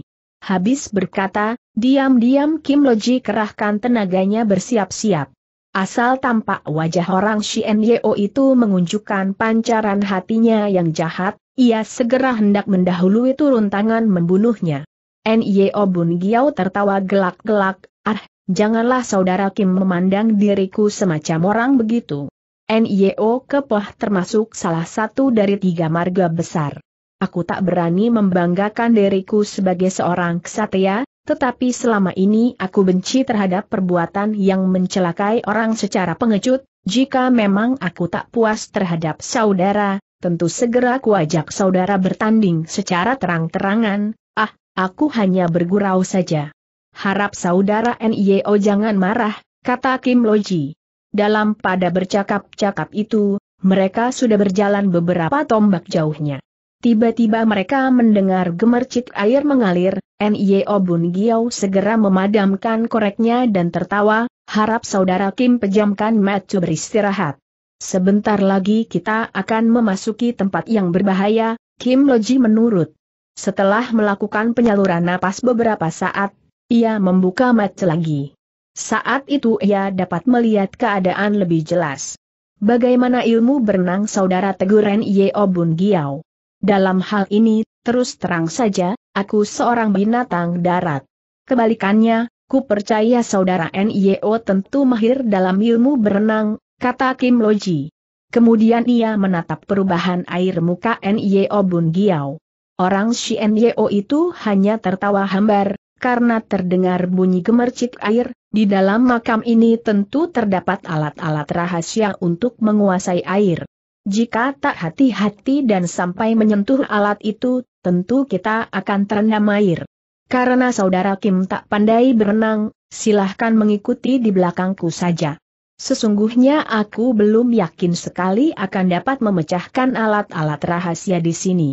Speaker 1: Habis berkata, diam-diam Kim Loji kerahkan tenaganya bersiap-siap. Asal tampak wajah orang Shien Yeo itu mengunjukkan pancaran hatinya yang jahat, ia segera hendak mendahului turun tangan membunuhnya. N.I.O. Bun Giao tertawa gelak-gelak, ah, janganlah saudara Kim memandang diriku semacam orang begitu. N.I.O. Kepoh termasuk salah satu dari tiga marga besar. Aku tak berani membanggakan diriku sebagai seorang kesatria, tetapi selama ini aku benci terhadap perbuatan yang mencelakai orang secara pengecut, jika memang aku tak puas terhadap saudara, tentu segera ku ajak saudara bertanding secara terang-terangan, ah, aku hanya bergurau saja. Harap saudara NIO jangan marah, kata Kim Loji. Dalam pada bercakap-cakap itu, mereka sudah berjalan beberapa tombak jauhnya. Tiba-tiba mereka mendengar gemercik air mengalir, N.Y.O. Bun Giau segera memadamkan koreknya dan tertawa, harap saudara Kim pejamkan mata beristirahat. Sebentar lagi kita akan memasuki tempat yang berbahaya, Kim Loji menurut. Setelah melakukan penyaluran napas beberapa saat, ia membuka mata lagi. Saat itu ia dapat melihat keadaan lebih jelas. Bagaimana ilmu berenang saudara teguran Yeobun Bun Giau? Dalam hal ini, terus terang saja, aku seorang binatang darat. Kebalikannya, ku percaya saudara NIO tentu mahir dalam ilmu berenang, kata Kim Loji. Kemudian ia menatap perubahan air muka NIO Bun Giau. Orang si NIO itu hanya tertawa hambar, karena terdengar bunyi gemercik air, di dalam makam ini tentu terdapat alat-alat rahasia untuk menguasai air. Jika tak hati-hati dan sampai menyentuh alat itu, tentu kita akan terendam air. Karena saudara Kim tak pandai berenang, silahkan mengikuti di belakangku saja. Sesungguhnya aku belum yakin sekali akan dapat memecahkan alat-alat rahasia di sini.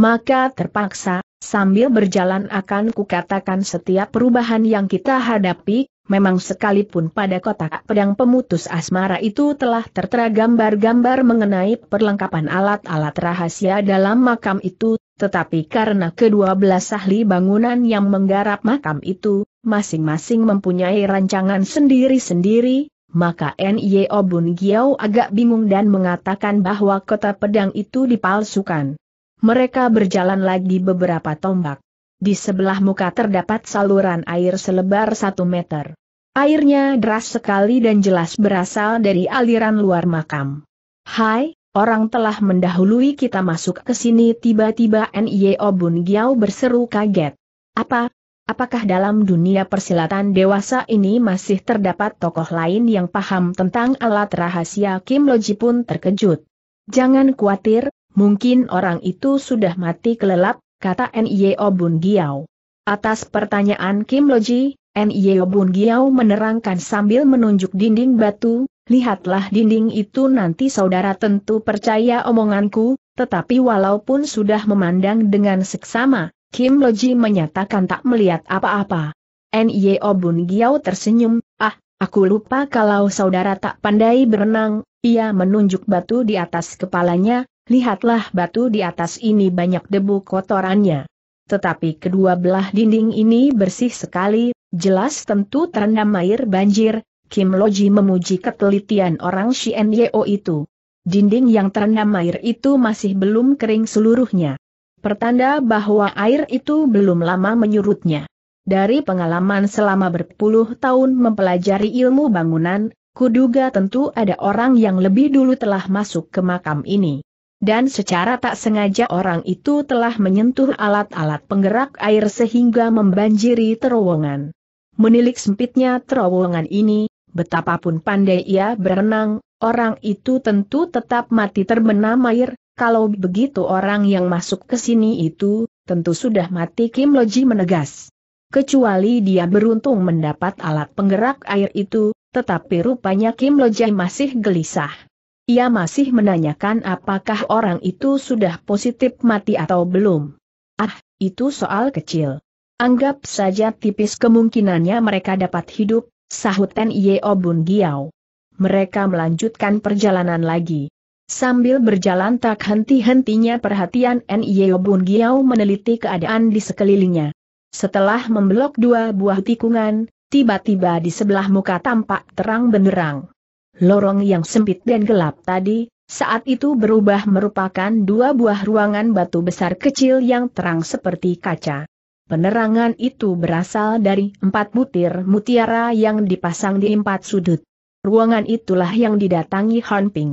Speaker 1: Maka terpaksa, sambil berjalan akan kukatakan setiap perubahan yang kita hadapi, Memang sekalipun pada kotak pedang pemutus asmara itu telah tertera gambar-gambar mengenai perlengkapan alat-alat rahasia dalam makam itu, tetapi karena kedua belas ahli bangunan yang menggarap makam itu, masing-masing mempunyai rancangan sendiri-sendiri, maka N.Y.O. Bun Giau agak bingung dan mengatakan bahwa kota pedang itu dipalsukan. Mereka berjalan lagi beberapa tombak. Di sebelah muka terdapat saluran air selebar satu meter. Airnya deras sekali dan jelas berasal dari aliran luar makam. Hai, orang telah mendahului kita masuk ke sini tiba-tiba N.I.O. Bun Giao berseru kaget. Apa? Apakah dalam dunia persilatan dewasa ini masih terdapat tokoh lain yang paham tentang alat rahasia Kim Loji pun terkejut. Jangan khawatir, mungkin orang itu sudah mati kelelap, kata N.I.O. Bun Giao Atas pertanyaan Kim Loji, N.I.O. Bun Giao menerangkan sambil menunjuk dinding batu, lihatlah dinding itu nanti saudara tentu percaya omonganku, tetapi walaupun sudah memandang dengan seksama, Kim Loji menyatakan tak melihat apa-apa. N.I.O. Bun Giao tersenyum, ah, aku lupa kalau saudara tak pandai berenang, ia menunjuk batu di atas kepalanya, Lihatlah batu di atas ini banyak debu kotorannya. Tetapi kedua belah dinding ini bersih sekali, jelas tentu terendam air banjir, Kim Loji memuji ketelitian orang Shien Yeo itu. Dinding yang terendam air itu masih belum kering seluruhnya. Pertanda bahwa air itu belum lama menyurutnya. Dari pengalaman selama berpuluh tahun mempelajari ilmu bangunan, kuduga tentu ada orang yang lebih dulu telah masuk ke makam ini. Dan secara tak sengaja orang itu telah menyentuh alat-alat penggerak air sehingga membanjiri terowongan. Menilik sempitnya terowongan ini, betapapun pandai ia berenang, orang itu tentu tetap mati terbenam air, kalau begitu orang yang masuk ke sini itu, tentu sudah mati Kim Loji menegas. Kecuali dia beruntung mendapat alat penggerak air itu, tetapi rupanya Kim Loji masih gelisah. Ia masih menanyakan apakah orang itu sudah positif mati atau belum. Ah, itu soal kecil. Anggap saja tipis kemungkinannya mereka dapat hidup, sahut N.I.O. Bun Giau. Mereka melanjutkan perjalanan lagi. Sambil berjalan tak henti-hentinya perhatian N.I.O. Bun Giau meneliti keadaan di sekelilingnya. Setelah memblok dua buah tikungan, tiba-tiba di sebelah muka tampak terang benderang. Lorong yang sempit dan gelap tadi, saat itu berubah merupakan dua buah ruangan batu besar kecil yang terang seperti kaca. Penerangan itu berasal dari empat butir mutiara yang dipasang di empat sudut. Ruangan itulah yang didatangi Han Ping.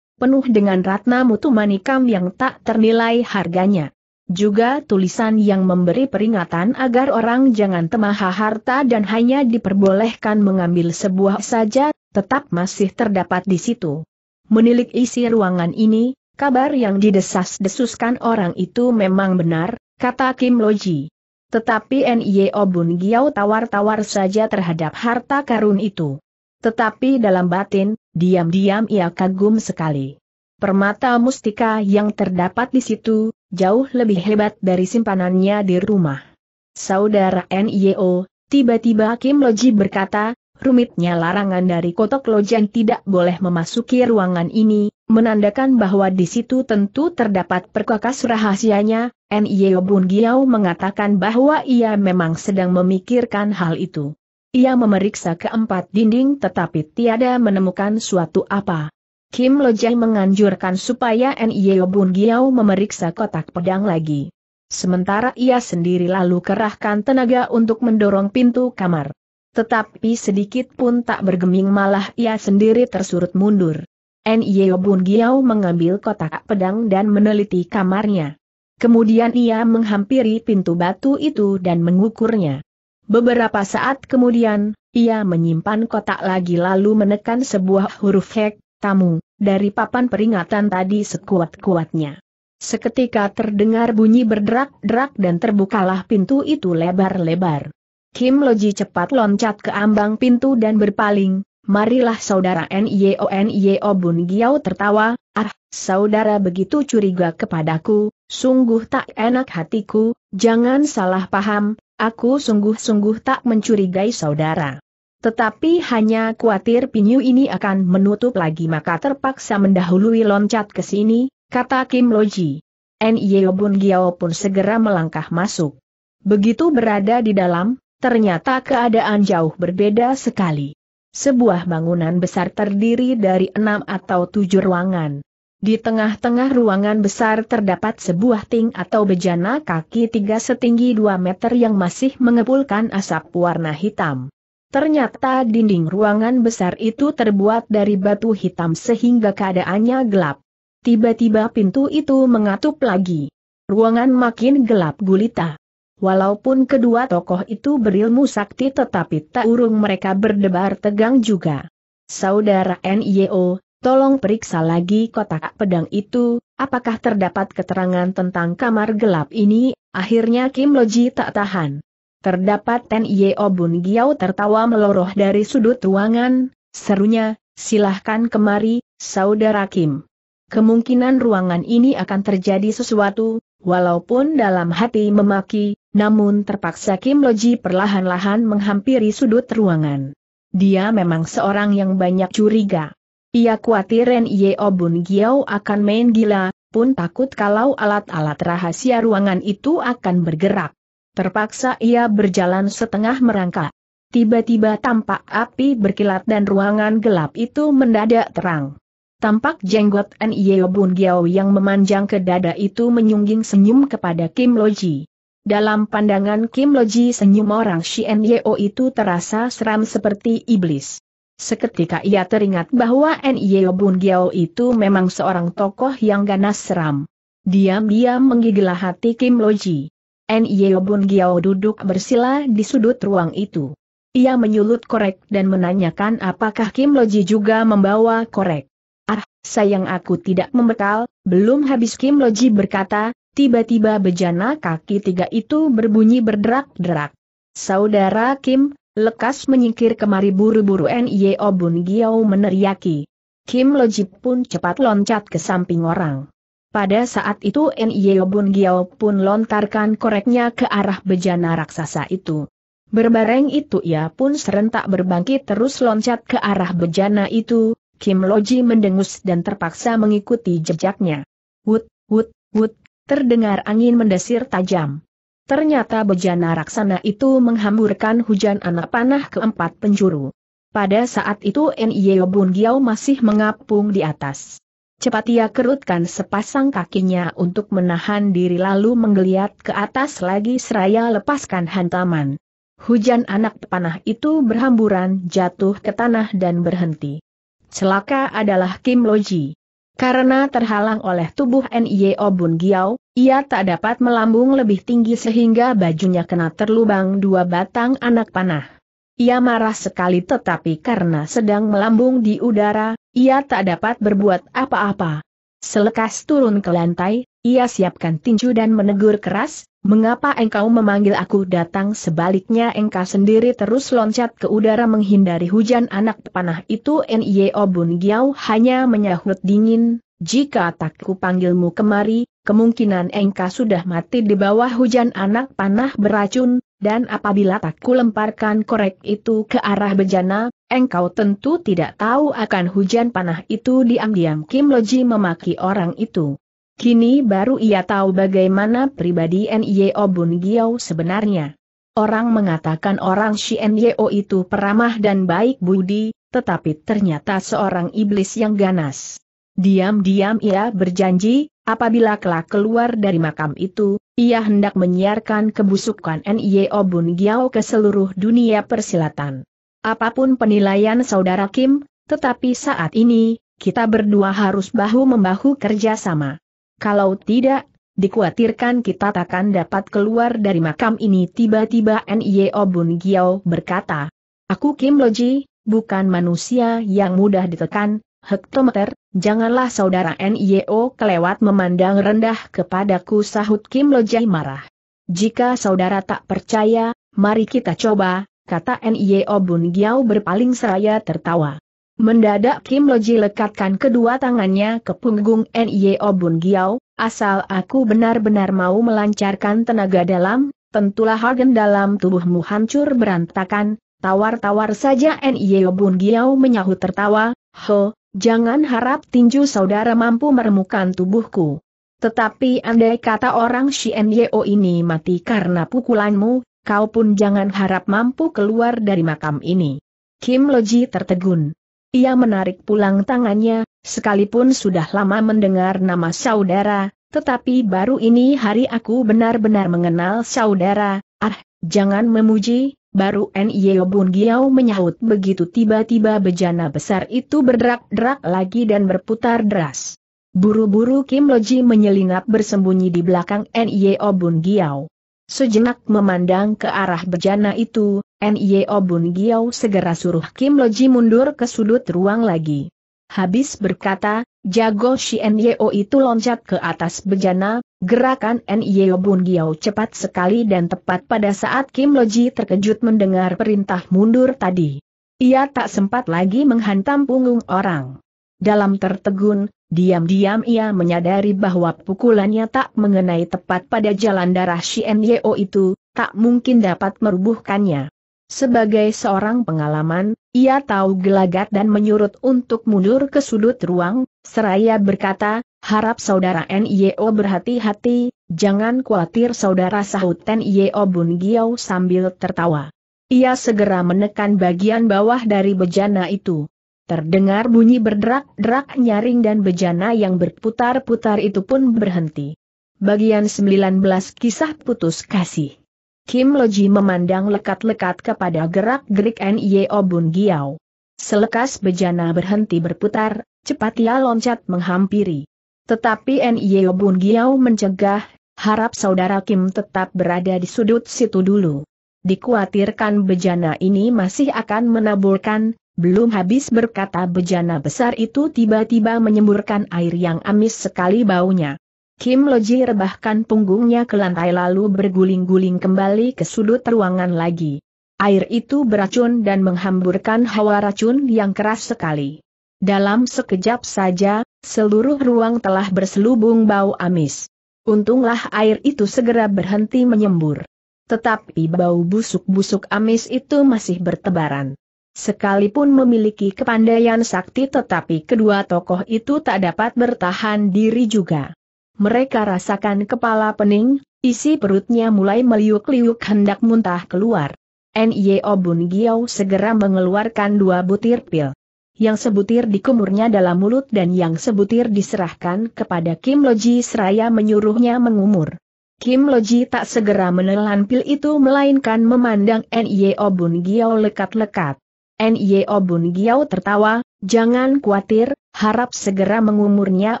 Speaker 1: Penuh dengan ratna mutu manikam yang tak ternilai harganya. Juga tulisan yang memberi peringatan agar orang jangan temaha harta dan hanya diperbolehkan mengambil sebuah saja tetap masih terdapat di situ. Menilik isi ruangan ini, kabar yang didesas-desuskan orang itu memang benar, kata Kim Loji. Tetapi N.Y.O. Bun Giau tawar-tawar saja terhadap harta karun itu. Tetapi dalam batin, diam-diam ia kagum sekali. Permata mustika yang terdapat di situ, jauh lebih hebat dari simpanannya di rumah. Saudara N.Y.O., tiba-tiba Kim Loji berkata, rumitnya larangan dari kotak lojan tidak boleh memasuki ruangan ini, menandakan bahwa di situ tentu terdapat perkakas rahasianya, N.I.O. Bun Giao mengatakan bahwa ia memang sedang memikirkan hal itu. Ia memeriksa keempat dinding tetapi tiada menemukan suatu apa. Kim Lojai menganjurkan supaya N.I.O. Bun Giao memeriksa kotak pedang lagi. Sementara ia sendiri lalu kerahkan tenaga untuk mendorong pintu kamar. Tetapi sedikit pun tak bergeming malah ia sendiri tersurut mundur. Nyeo Bun Giau mengambil kotak pedang dan meneliti kamarnya. Kemudian ia menghampiri pintu batu itu dan mengukurnya. Beberapa saat kemudian, ia menyimpan kotak lagi lalu menekan sebuah huruf hek, tamu, dari papan peringatan tadi sekuat-kuatnya. Seketika terdengar bunyi berderak-derak dan terbukalah pintu itu lebar-lebar. Kim Loji cepat loncat ke ambang pintu dan berpaling, marilah saudara Nio Nio Bun Giao tertawa, ah, saudara begitu curiga kepadaku, sungguh tak enak hatiku, jangan salah paham, aku sungguh-sungguh tak mencurigai saudara. Tetapi hanya khawatir Pinyu ini akan menutup lagi maka terpaksa mendahului loncat ke sini, kata Kim Loji. Nio Bun Giao pun segera melangkah masuk. Begitu berada di dalam, Ternyata keadaan jauh berbeda sekali. Sebuah bangunan besar terdiri dari enam atau tujuh ruangan. Di tengah-tengah ruangan besar terdapat sebuah ting atau bejana kaki tiga setinggi dua meter yang masih mengepulkan asap warna hitam. Ternyata dinding ruangan besar itu terbuat dari batu hitam sehingga keadaannya gelap. Tiba-tiba pintu itu mengatup lagi. Ruangan makin gelap gulita. Walaupun kedua tokoh itu berilmu sakti tetapi tak urung mereka berdebar tegang juga. Saudara NIO, tolong periksa lagi kotak pedang itu, apakah terdapat keterangan tentang kamar gelap ini, akhirnya Kim Loji tak tahan. Terdapat NIO Bun Giau tertawa meloroh dari sudut ruangan, serunya, silahkan kemari, Saudara Kim. Kemungkinan ruangan ini akan terjadi sesuatu, walaupun dalam hati memaki, namun terpaksa Kim Loji perlahan-lahan menghampiri sudut ruangan. Dia memang seorang yang banyak curiga. Ia khawatir Ren Yeo Bun Giao akan main gila, pun takut kalau alat-alat rahasia ruangan itu akan bergerak. Terpaksa ia berjalan setengah merangkak. Tiba-tiba tampak api berkilat dan ruangan gelap itu mendadak terang. Tampak jenggot Ren Yeo Bun Giao yang memanjang ke dada itu menyungging senyum kepada Kim Loji. Dalam pandangan Kim Loji senyum orang Shien Yeo itu terasa seram seperti iblis. Seketika ia teringat bahwa Yeo Bun Giao itu memang seorang tokoh yang ganas seram. Diam-diam menggigil hati Kim Loji. Yeo Bun Giao duduk bersila di sudut ruang itu. Ia menyulut korek dan menanyakan apakah Kim Loji juga membawa korek. Ah, sayang aku tidak membekal, belum habis Kim Loji berkata, tiba-tiba bejana kaki tiga itu berbunyi berderak-derak. Saudara Kim, lekas menyingkir kemari buru-buru N.Y.O. Bun Giao meneriaki. Kim Lojip pun cepat loncat ke samping orang. Pada saat itu N.Y.O. Bun Giao pun lontarkan koreknya ke arah bejana raksasa itu. Berbareng itu ia pun serentak berbangkit terus loncat ke arah bejana itu, Kim Loji mendengus dan terpaksa mengikuti jejaknya. Wut, wut, wut, terdengar angin mendesir tajam. Ternyata bejana raksana itu menghamburkan hujan anak panah ke empat penjuru. Pada saat itu N.I.O. Giao masih mengapung di atas. Cepat ia kerutkan sepasang kakinya untuk menahan diri lalu menggeliat ke atas lagi seraya lepaskan hantaman. Hujan anak panah itu berhamburan jatuh ke tanah dan berhenti. Celaka adalah Kim Loji. Karena terhalang oleh tubuh Nio Bun Giao, ia tak dapat melambung lebih tinggi sehingga bajunya kena terlubang dua batang anak panah. Ia marah sekali tetapi karena sedang melambung di udara, ia tak dapat berbuat apa-apa. Selekas turun ke lantai, ia siapkan tinju dan menegur keras, Mengapa engkau memanggil aku datang sebaliknya engkau sendiri terus loncat ke udara menghindari hujan anak panah itu N.Y.O. Bun Giao hanya menyahut dingin, jika tak ku panggilmu kemari, kemungkinan engkau sudah mati di bawah hujan anak panah beracun, dan apabila tak ku lemparkan korek itu ke arah bejana, engkau tentu tidak tahu akan hujan panah itu diam-diam Kim Loji memaki orang itu. Kini baru ia tahu bagaimana pribadi N.Y.O. Bun Giao sebenarnya. Orang mengatakan orang si N.Y.O. itu peramah dan baik budi, tetapi ternyata seorang iblis yang ganas. Diam-diam ia berjanji, apabila kelak keluar dari makam itu, ia hendak menyiarkan kebusukan N.Y.O. Bun Giao ke seluruh dunia persilatan. Apapun penilaian saudara Kim, tetapi saat ini, kita berdua harus bahu-membahu kerjasama. Kalau tidak, dikhawatirkan kita takkan dapat keluar dari makam ini tiba-tiba Nio Bun Giao berkata. Aku Kim Loji, bukan manusia yang mudah ditekan, hektometer, janganlah saudara Nio kelewat memandang rendah kepadaku sahut Kim Loji marah. Jika saudara tak percaya, mari kita coba, kata Nio Bun Giao berpaling seraya tertawa. Mendadak Kim Loji lekatkan kedua tangannya ke punggung N.I.O. Bun Giao, asal aku benar-benar mau melancarkan tenaga dalam, tentulah organ dalam tubuhmu hancur berantakan, tawar-tawar saja N.I.O. Bun Giao menyahut tertawa, ho, jangan harap tinju saudara mampu meremukan tubuhku. Tetapi andai kata orang si N.I.O. ini mati karena pukulanmu, kau pun jangan harap mampu keluar dari makam ini. Kim Loji tertegun. Ia menarik pulang tangannya, sekalipun sudah lama mendengar nama saudara, tetapi baru ini hari aku benar-benar mengenal saudara, ah, jangan memuji, baru Nio Bun Giau menyahut begitu tiba-tiba bejana besar itu berderak-derak lagi dan berputar deras. Buru-buru Kim Loji menyelinap bersembunyi di belakang Nio Bun Giau. Sejenak memandang ke arah bejana itu, N.Y.O. E Bun Giau segera suruh Kim Loji mundur ke sudut ruang lagi. Habis berkata, jago si N.Y.O. E itu loncat ke atas bejana, gerakan N.Y.O. E Bun Giau cepat sekali dan tepat pada saat Kim Loji terkejut mendengar perintah mundur tadi. Ia tak sempat lagi menghantam punggung orang. Dalam tertegun, Diam-diam ia menyadari bahwa pukulannya tak mengenai tepat pada jalan darah Shien Yeo itu, tak mungkin dapat merubuhkannya. Sebagai seorang pengalaman, ia tahu gelagat dan menyurut untuk mundur ke sudut ruang, seraya berkata, harap saudara Nyeo berhati-hati, jangan khawatir saudara sahut Nyeo Bun Giao sambil tertawa. Ia segera menekan bagian bawah dari bejana itu. Terdengar bunyi berderak-derak nyaring dan bejana yang berputar-putar itu pun berhenti. Bagian 19 Kisah Putus Kasih Kim Loji memandang lekat-lekat kepada gerak-gerik N.Y.O. Bun Giao. Selekas bejana berhenti berputar, cepat ia loncat menghampiri. Tetapi N.Y.O. Bun Giao mencegah, harap saudara Kim tetap berada di sudut situ dulu. Dikuatirkan bejana ini masih akan menaburkan, belum habis berkata bejana besar itu tiba-tiba menyemburkan air yang amis sekali baunya. Kim Loji rebahkan punggungnya ke lantai lalu berguling-guling kembali ke sudut ruangan lagi. Air itu beracun dan menghamburkan hawa racun yang keras sekali. Dalam sekejap saja, seluruh ruang telah berselubung bau amis. Untunglah air itu segera berhenti menyembur. Tetapi bau busuk-busuk amis itu masih bertebaran. Sekalipun memiliki kepandaian sakti tetapi kedua tokoh itu tak dapat bertahan diri juga. Mereka rasakan kepala pening, isi perutnya mulai meliuk-liuk hendak muntah keluar. N.Y.O. Bun Giao segera mengeluarkan dua butir pil yang sebutir dikumurnya dalam mulut dan yang sebutir diserahkan kepada Kim Loji seraya menyuruhnya mengumur. Kim Loji tak segera menelan pil itu melainkan memandang N.Y.O. Bun Giao lekat-lekat. Nyo e Bun Giao tertawa, jangan khawatir, harap segera mengumurnya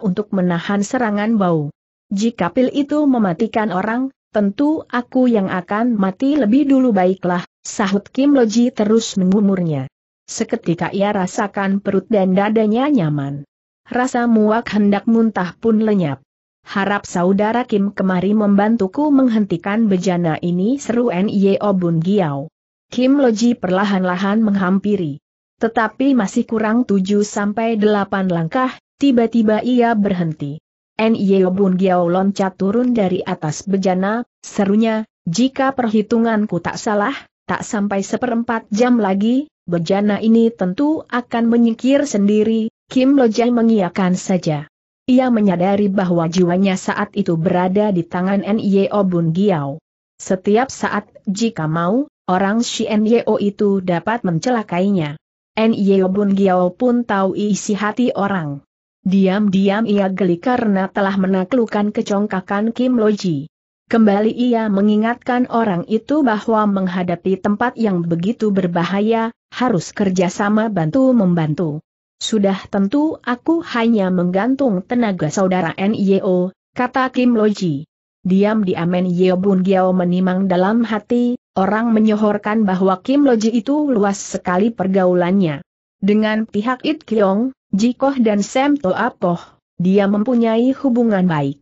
Speaker 1: untuk menahan serangan bau. Jika pil itu mematikan orang, tentu aku yang akan mati lebih dulu baiklah, sahut Kim Loji terus mengumurnya. Seketika ia rasakan perut dan dadanya nyaman. Rasa muak hendak muntah pun lenyap. Harap saudara Kim kemari membantuku menghentikan bejana ini seru Nyo e Bun Giao. Kim Loji perlahan-lahan menghampiri. Tetapi masih kurang 7-8 langkah, tiba-tiba ia berhenti. N.Y. Bun Giao loncat turun dari atas bejana, serunya, jika perhitunganku tak salah, tak sampai seperempat jam lagi, bejana ini tentu akan menyingkir sendiri, Kim Lojai mengiakan saja. Ia menyadari bahwa jiwanya saat itu berada di tangan N.Y.O. Bun Giao. Setiap saat, jika mau, orang Shien Yeo itu dapat mencelakainya. Nio Bun Giao pun tahu isi hati orang. Diam-diam ia geli karena telah menaklukkan kecongkakan Kim Loji. Kembali ia mengingatkan orang itu bahwa menghadapi tempat yang begitu berbahaya, harus kerjasama bantu-membantu. Sudah tentu aku hanya menggantung tenaga saudara N.Y.O., kata Kim Loji. Diam-diam Yeo Bun Giao menimang dalam hati, Orang menyohorkan bahwa Kim Loji itu luas sekali pergaulannya. Dengan pihak It Kyong, Jikoh dan Sam To Apoh, dia mempunyai hubungan baik.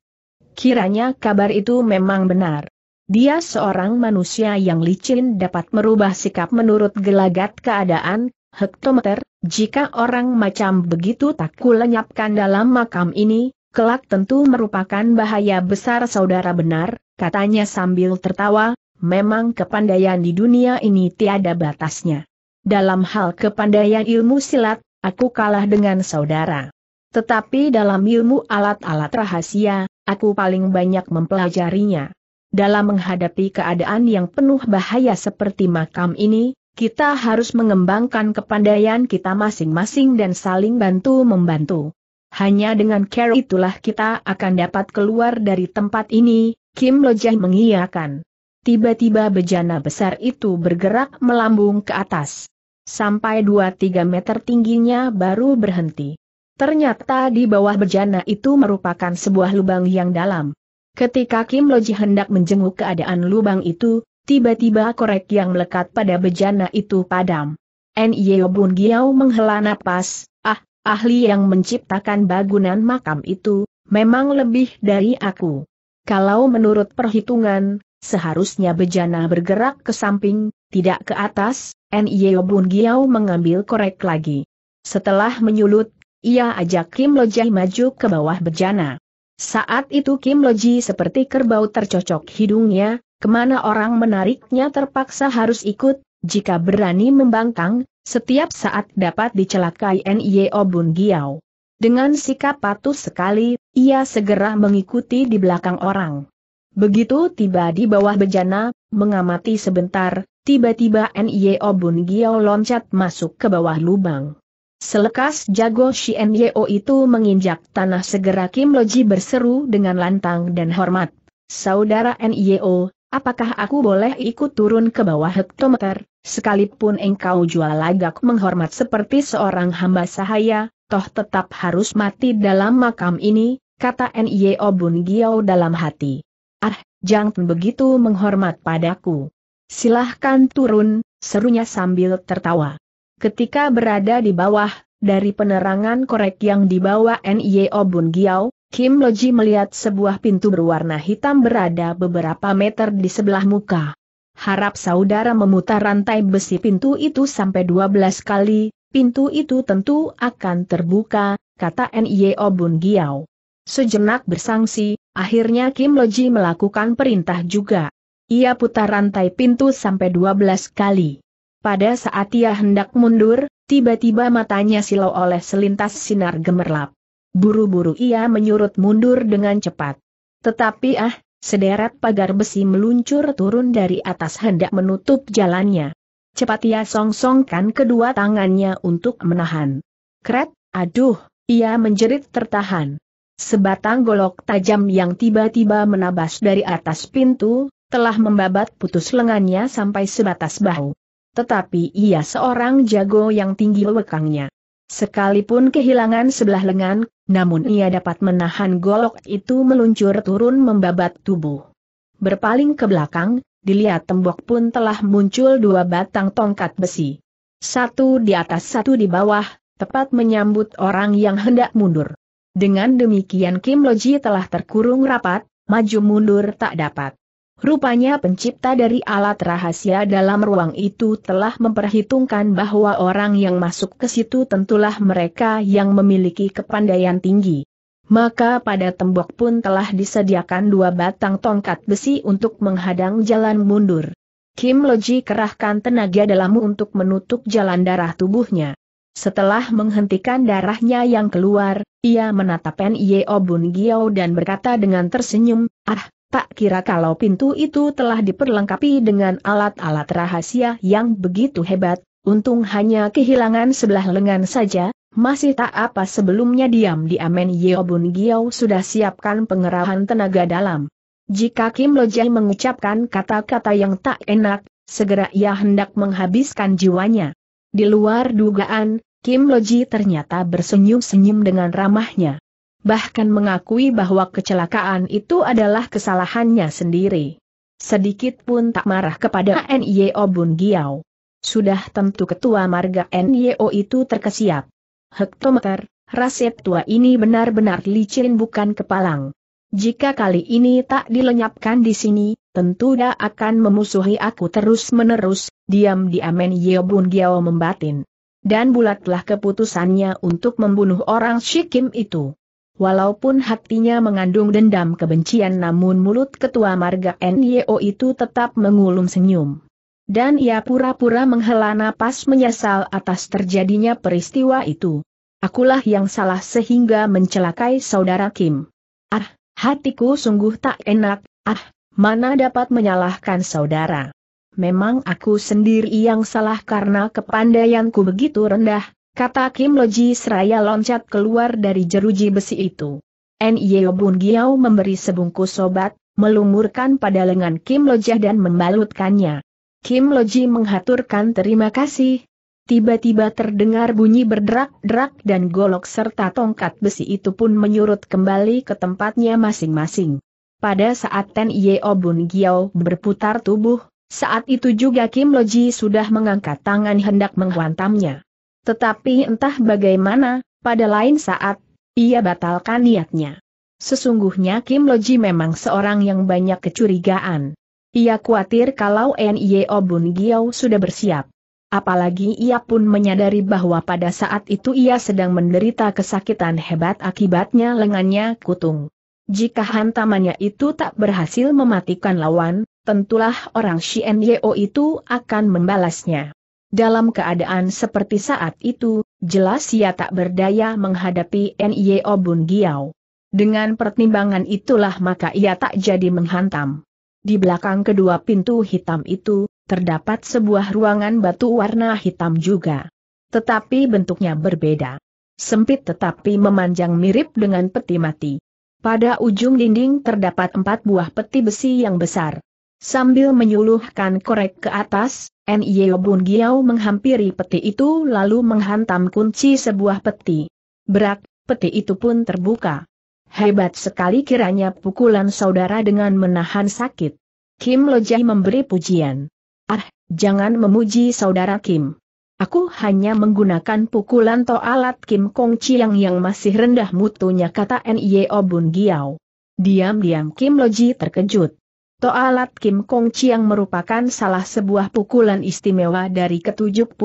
Speaker 1: Kiranya kabar itu memang benar. Dia seorang manusia yang licin dapat merubah sikap menurut gelagat keadaan, hektometer, jika orang macam begitu tak kulenyapkan dalam makam ini, kelak tentu merupakan bahaya besar saudara benar, katanya sambil tertawa, memang kepandaian di dunia ini tiada batasnya. Dalam hal kepandaian ilmu silat, aku kalah dengan saudara. Tetapi dalam ilmu alat-alat rahasia, aku paling banyak mempelajarinya. Dalam menghadapi keadaan yang penuh bahaya seperti makam ini, kita harus mengembangkan kepandaian kita masing-masing dan saling bantu-membantu. Hanya dengan care itulah kita akan dapat keluar dari tempat ini, Kim Lojai mengiyakan. Tiba-tiba bejana besar itu bergerak melambung ke atas. Sampai 2-3 meter tingginya baru berhenti. Ternyata di bawah bejana itu merupakan sebuah lubang yang dalam. Ketika Kim Loji hendak menjenguk keadaan lubang itu, tiba-tiba korek yang melekat pada bejana itu padam. N.Y.O. Bun Giau menghela napas, ah, ahli yang menciptakan bangunan makam itu, memang lebih dari aku. Kalau menurut perhitungan, Seharusnya bejana bergerak ke samping, tidak ke atas, N.I.O. Bun Giau mengambil korek lagi. Setelah menyulut, ia ajak Kim Loji maju ke bawah bejana. Saat itu Kim Loji seperti kerbau tercocok hidungnya, kemana orang menariknya terpaksa harus ikut, jika berani membangkang, setiap saat dapat dicelakai N.I.O. Bun Giau. Dengan sikap patuh sekali, ia segera mengikuti di belakang orang. Begitu tiba di bawah bejana, mengamati sebentar, tiba-tiba N.Y.O. Bun Gio loncat masuk ke bawah lubang. Selekas jago si N.Y.O. itu menginjak tanah segera Kim Loji berseru dengan lantang dan hormat. Saudara N.Y.O., apakah aku boleh ikut turun ke bawah hektometer, sekalipun engkau jual lagak menghormat seperti seorang hamba sahaya, toh tetap harus mati dalam makam ini, kata N.Y.O. Bun Gio dalam hati. Ah, jangan begitu menghormat padaku. Silahkan turun, serunya sambil tertawa. Ketika berada di bawah, dari penerangan korek yang dibawa N.I.O. Bun Giao, Kim Loji melihat sebuah pintu berwarna hitam berada beberapa meter di sebelah muka. Harap saudara memutar rantai besi pintu itu sampai 12 kali, pintu itu tentu akan terbuka, kata N.I.O. Bun Giao. Sejenak bersangsi, Akhirnya Kim Loji melakukan perintah juga. Ia putar rantai pintu sampai 12 kali. Pada saat ia hendak mundur, tiba-tiba matanya silau oleh selintas sinar gemerlap. Buru-buru ia menyurut mundur dengan cepat. Tetapi ah, sederet pagar besi meluncur turun dari atas hendak menutup jalannya. Cepat ia songsongkan kedua tangannya untuk menahan. Kret, aduh, ia menjerit tertahan. Sebatang golok tajam yang tiba-tiba menabas dari atas pintu, telah membabat putus lengannya sampai sebatas bahu. Tetapi ia seorang jago yang tinggi lekangnya. Sekalipun kehilangan sebelah lengan, namun ia dapat menahan golok itu meluncur turun membabat tubuh. Berpaling ke belakang, dilihat tembok pun telah muncul dua batang tongkat besi. Satu di atas satu di bawah, tepat menyambut orang yang hendak mundur. Dengan demikian Kim Loji telah terkurung rapat, maju mundur tak dapat. Rupanya pencipta dari alat rahasia dalam ruang itu telah memperhitungkan bahwa orang yang masuk ke situ tentulah mereka yang memiliki kepandaian tinggi. Maka pada tembok pun telah disediakan dua batang tongkat besi untuk menghadang jalan mundur. Kim Loji kerahkan tenaga dalam untuk menutup jalan darah tubuhnya. Setelah menghentikan darahnya yang keluar, ia menatap Yeo Bun Giao dan berkata dengan tersenyum, Ah, tak kira kalau pintu itu telah diperlengkapi dengan alat-alat rahasia yang begitu hebat, untung hanya kehilangan sebelah lengan saja, masih tak apa sebelumnya diam di Amen Yeo Bun Giao sudah siapkan pengerahan tenaga dalam. Jika Kim Lojai mengucapkan kata-kata yang tak enak, segera ia hendak menghabiskan jiwanya. Di luar dugaan, Kim Loji ternyata bersenyum-senyum dengan ramahnya. Bahkan mengakui bahwa kecelakaan itu adalah kesalahannya sendiri. Sedikit pun tak marah kepada NIO Bun Giau. Sudah tentu ketua marga NIO itu terkesiap. Hektometer, Rasep tua ini benar-benar licin bukan kepalang. Jika kali ini tak dilenyapkan di sini, tentu dia akan memusuhi aku terus-menerus, diam-diam Yeo Yeobun Giao membatin. Dan bulatlah keputusannya untuk membunuh orang Shikim itu. Walaupun hatinya mengandung dendam kebencian namun mulut ketua marga NYO itu tetap mengulum senyum. Dan ia pura-pura menghela napas menyesal atas terjadinya peristiwa itu. Akulah yang salah sehingga mencelakai saudara Kim. Ah, hatiku sungguh tak enak, ah, Mana dapat menyalahkan saudara? Memang aku sendiri yang salah karena kepandaianku begitu rendah, kata Kim Loji seraya loncat keluar dari jeruji besi itu. N.Y.O. Bun Giao memberi sebungkus obat, melumurkan pada lengan Kim Lojah dan membalutkannya. Kim Loji menghaturkan terima kasih. Tiba-tiba terdengar bunyi berderak-derak dan golok serta tongkat besi itu pun menyurut kembali ke tempatnya masing-masing. Pada saat Ten Yeo Bun Giao berputar tubuh, saat itu juga Kim Loji sudah mengangkat tangan hendak menghantamnya. Tetapi entah bagaimana, pada lain saat, ia batalkan niatnya. Sesungguhnya Kim Loji memang seorang yang banyak kecurigaan. Ia khawatir kalau N.I.O. Bun Giao sudah bersiap. Apalagi ia pun menyadari bahwa pada saat itu ia sedang menderita kesakitan hebat akibatnya lengannya kutung. Jika hantamannya itu tak berhasil mematikan lawan, tentulah orang Shien Yeo itu akan membalasnya. Dalam keadaan seperti saat itu, jelas ia tak berdaya menghadapi Nio Bun Giau. Dengan pertimbangan itulah maka ia tak jadi menghantam. Di belakang kedua pintu hitam itu, terdapat sebuah ruangan batu warna hitam juga. Tetapi bentuknya berbeda. Sempit tetapi memanjang mirip dengan peti mati. Pada ujung dinding terdapat empat buah peti besi yang besar. Sambil menyuluhkan korek ke atas, Nyeo Bun Giao menghampiri peti itu lalu menghantam kunci sebuah peti. Berak, peti itu pun terbuka. Hebat sekali kiranya pukulan saudara dengan menahan sakit. Kim Lojai memberi pujian. Ah, jangan memuji saudara Kim. Aku hanya menggunakan pukulan toalat Kim Kong Chiang yang masih rendah mutunya kata Nio e Bun Giao. Diam-diam Kim Loji terkejut. Toalat Kim Kong Chiang merupakan salah sebuah pukulan istimewa dari ke-72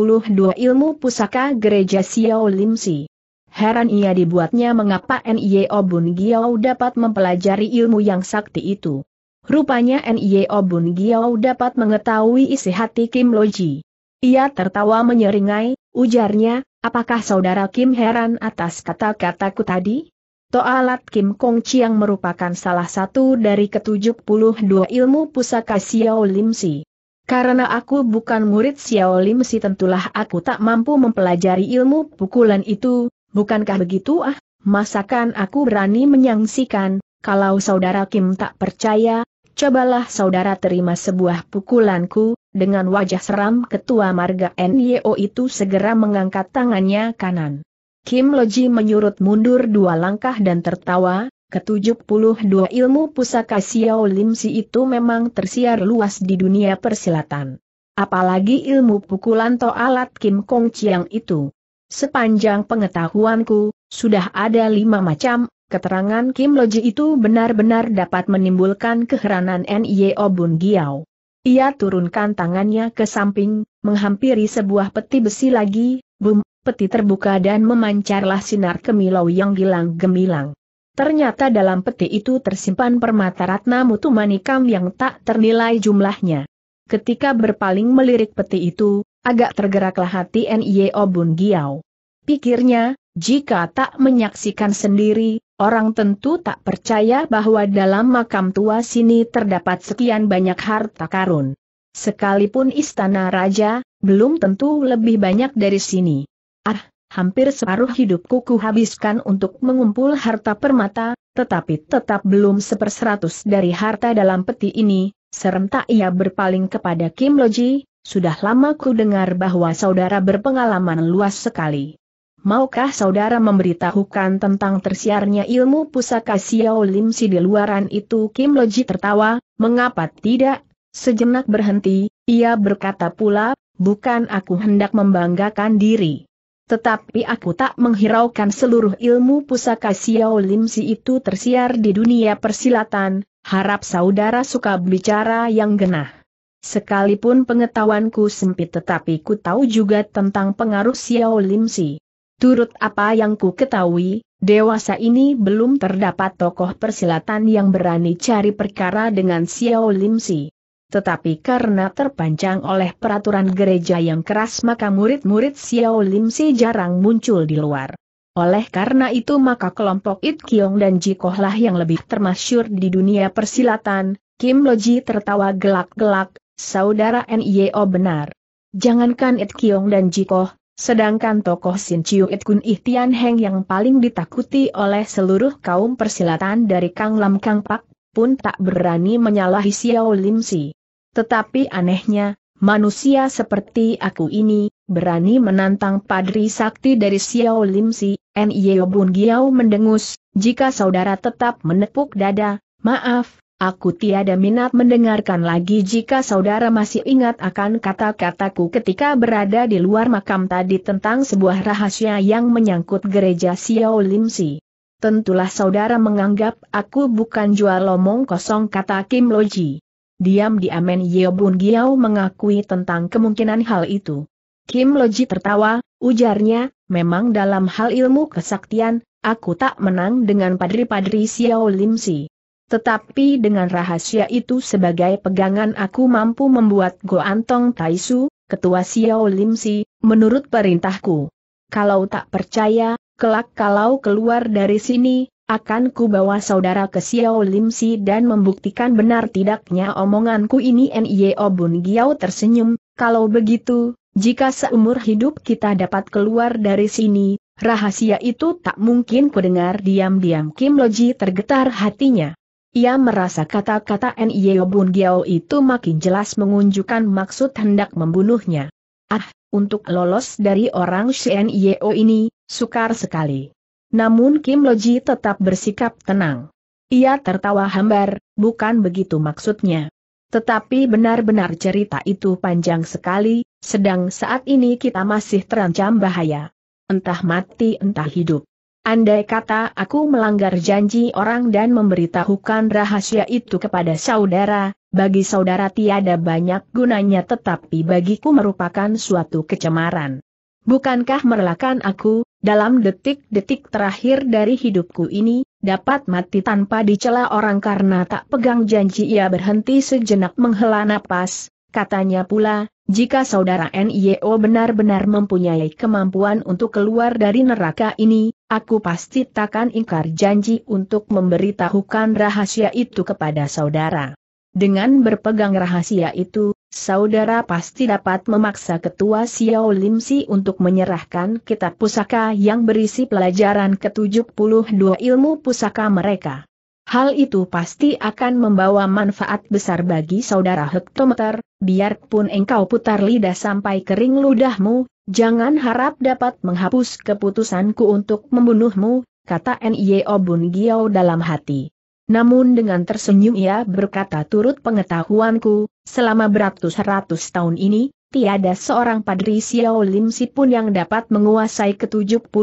Speaker 1: ilmu pusaka gereja Xiao Lim Si. Heran ia dibuatnya mengapa Nio e Bun Giao dapat mempelajari ilmu yang sakti itu. Rupanya Nio e Bun Giao dapat mengetahui isi hati Kim Loji. Ia tertawa menyeringai, ujarnya, apakah saudara Kim heran atas kata-kataku tadi? Toalat Kim Kong Chiang merupakan salah satu dari ke-72 ilmu pusaka Xiao Lim Si. Karena aku bukan murid Xiao Lim Si tentulah aku tak mampu mempelajari ilmu pukulan itu, bukankah begitu ah? Masakan aku berani menyangsikan, kalau saudara Kim tak percaya, Cobalah saudara terima sebuah pukulanku, dengan wajah seram ketua marga NYO itu segera mengangkat tangannya kanan. Kim Loji menyurut mundur dua langkah dan tertawa, ke-72 ilmu pusaka Xiao Lim Si itu memang tersiar luas di dunia persilatan. Apalagi ilmu pukulan to alat Kim Kong Chiang itu. Sepanjang pengetahuanku, sudah ada lima macam Keterangan Kim Loji itu benar-benar dapat menimbulkan keheranan Nye Obun Giau. Ia turunkan tangannya ke samping, menghampiri sebuah peti besi lagi, bum, peti terbuka dan memancarlah sinar kemilau yang gilang gemilang. Ternyata dalam peti itu tersimpan permata ratna mutu manikam yang tak ternilai jumlahnya. Ketika berpaling melirik peti itu, agak tergeraklah hati Nye Obun Giau. Pikirnya, jika tak menyaksikan sendiri, Orang tentu tak percaya bahwa dalam makam tua sini terdapat sekian banyak harta karun. Sekalipun istana raja, belum tentu lebih banyak dari sini. Ah, hampir separuh hidupku kuhabiskan untuk mengumpul harta permata, tetapi tetap belum seperseratus dari harta dalam peti ini, serentak ia berpaling kepada Kim Loji, sudah lama ku dengar bahwa saudara berpengalaman luas sekali. Maukah saudara memberitahukan tentang tersiarnya ilmu pusaka Xiao Lim Si di luaran itu Kim Loji tertawa, mengapa tidak? Sejenak berhenti, ia berkata pula, bukan aku hendak membanggakan diri. Tetapi aku tak menghiraukan seluruh ilmu pusaka Xiao Lim Si itu tersiar di dunia persilatan, harap saudara suka bicara yang genah. Sekalipun pengetahuanku sempit tetapi ku tahu juga tentang pengaruh Xiao Lim Si. Turut apa yang ku ketahui, dewasa ini belum terdapat tokoh persilatan yang berani cari perkara dengan Xiao Lim Si. Tetapi karena terpanjang oleh peraturan gereja yang keras maka murid-murid Xiao Lim Si jarang muncul di luar. Oleh karena itu maka kelompok It Kiong dan Jikoh lah yang lebih termasyur di dunia persilatan, Kim Loji tertawa gelak-gelak, saudara NIO benar. Jangankan It Kiong dan Jikoh, Sedangkan tokoh Sin Chiu It Kun Ih Heng yang paling ditakuti oleh seluruh kaum persilatan dari Kang Lam Kang Pak, pun tak berani menyalahi Xiao Lim Si. Tetapi anehnya, manusia seperti aku ini, berani menantang Padri Sakti dari Xiao Lim Si, N.Y.O. Bun Giao mendengus, jika saudara tetap menepuk dada, maaf, Aku tiada minat mendengarkan lagi jika saudara masih ingat akan kata-kataku ketika berada di luar makam tadi tentang sebuah rahasia yang menyangkut gereja Xiao Si. Tentulah saudara menganggap aku bukan jual lomong kosong kata Kim Loji. Diam-diam Yeo Yeobun Giao mengakui tentang kemungkinan hal itu. Kim Loji tertawa, ujarnya, memang dalam hal ilmu kesaktian, aku tak menang dengan padri-padri Xiao Si. Tetapi dengan rahasia itu sebagai pegangan aku mampu membuat Go Tai Taisu, ketua Xiao Lim Si, menurut perintahku. Kalau tak percaya, kelak kalau keluar dari sini, akan ku bawa saudara ke Xiao Lim Si dan membuktikan benar tidaknya omonganku ini N.I.O. Bun Giao tersenyum, kalau begitu, jika seumur hidup kita dapat keluar dari sini, rahasia itu tak mungkin kudengar diam-diam Kim Loji tergetar hatinya. Ia merasa kata-kata Nyeo Bun Giao itu makin jelas mengunjukkan maksud hendak membunuhnya. Ah, untuk lolos dari orang si ini, sukar sekali. Namun Kim Loji tetap bersikap tenang. Ia tertawa hambar, bukan begitu maksudnya. Tetapi benar-benar cerita itu panjang sekali, sedang saat ini kita masih terancam bahaya. Entah mati entah hidup. Andai kata aku melanggar janji orang dan memberitahukan rahasia itu kepada saudara, bagi saudara tiada banyak gunanya tetapi bagiku merupakan suatu kecemaran. Bukankah merelakan aku, dalam detik-detik terakhir dari hidupku ini, dapat mati tanpa dicela orang karena tak pegang janji ia berhenti sejenak menghela napas, Katanya pula, jika saudara NIO benar-benar mempunyai kemampuan untuk keluar dari neraka ini, aku pasti takkan ingkar janji untuk memberitahukan rahasia itu kepada saudara. Dengan berpegang rahasia itu, saudara pasti dapat memaksa ketua Xiao Lim Si untuk menyerahkan kitab pusaka yang berisi pelajaran ke-72 ilmu pusaka mereka. Hal itu pasti akan membawa manfaat besar bagi saudara hektometer, biarpun engkau putar lidah sampai kering ludahmu, jangan harap dapat menghapus keputusanku untuk membunuhmu, kata Nye Bun Giao dalam hati. Namun dengan tersenyum ia berkata turut pengetahuanku, selama beratus-ratus tahun ini, tiada seorang padri Xiao Lim Si pun yang dapat menguasai ke-72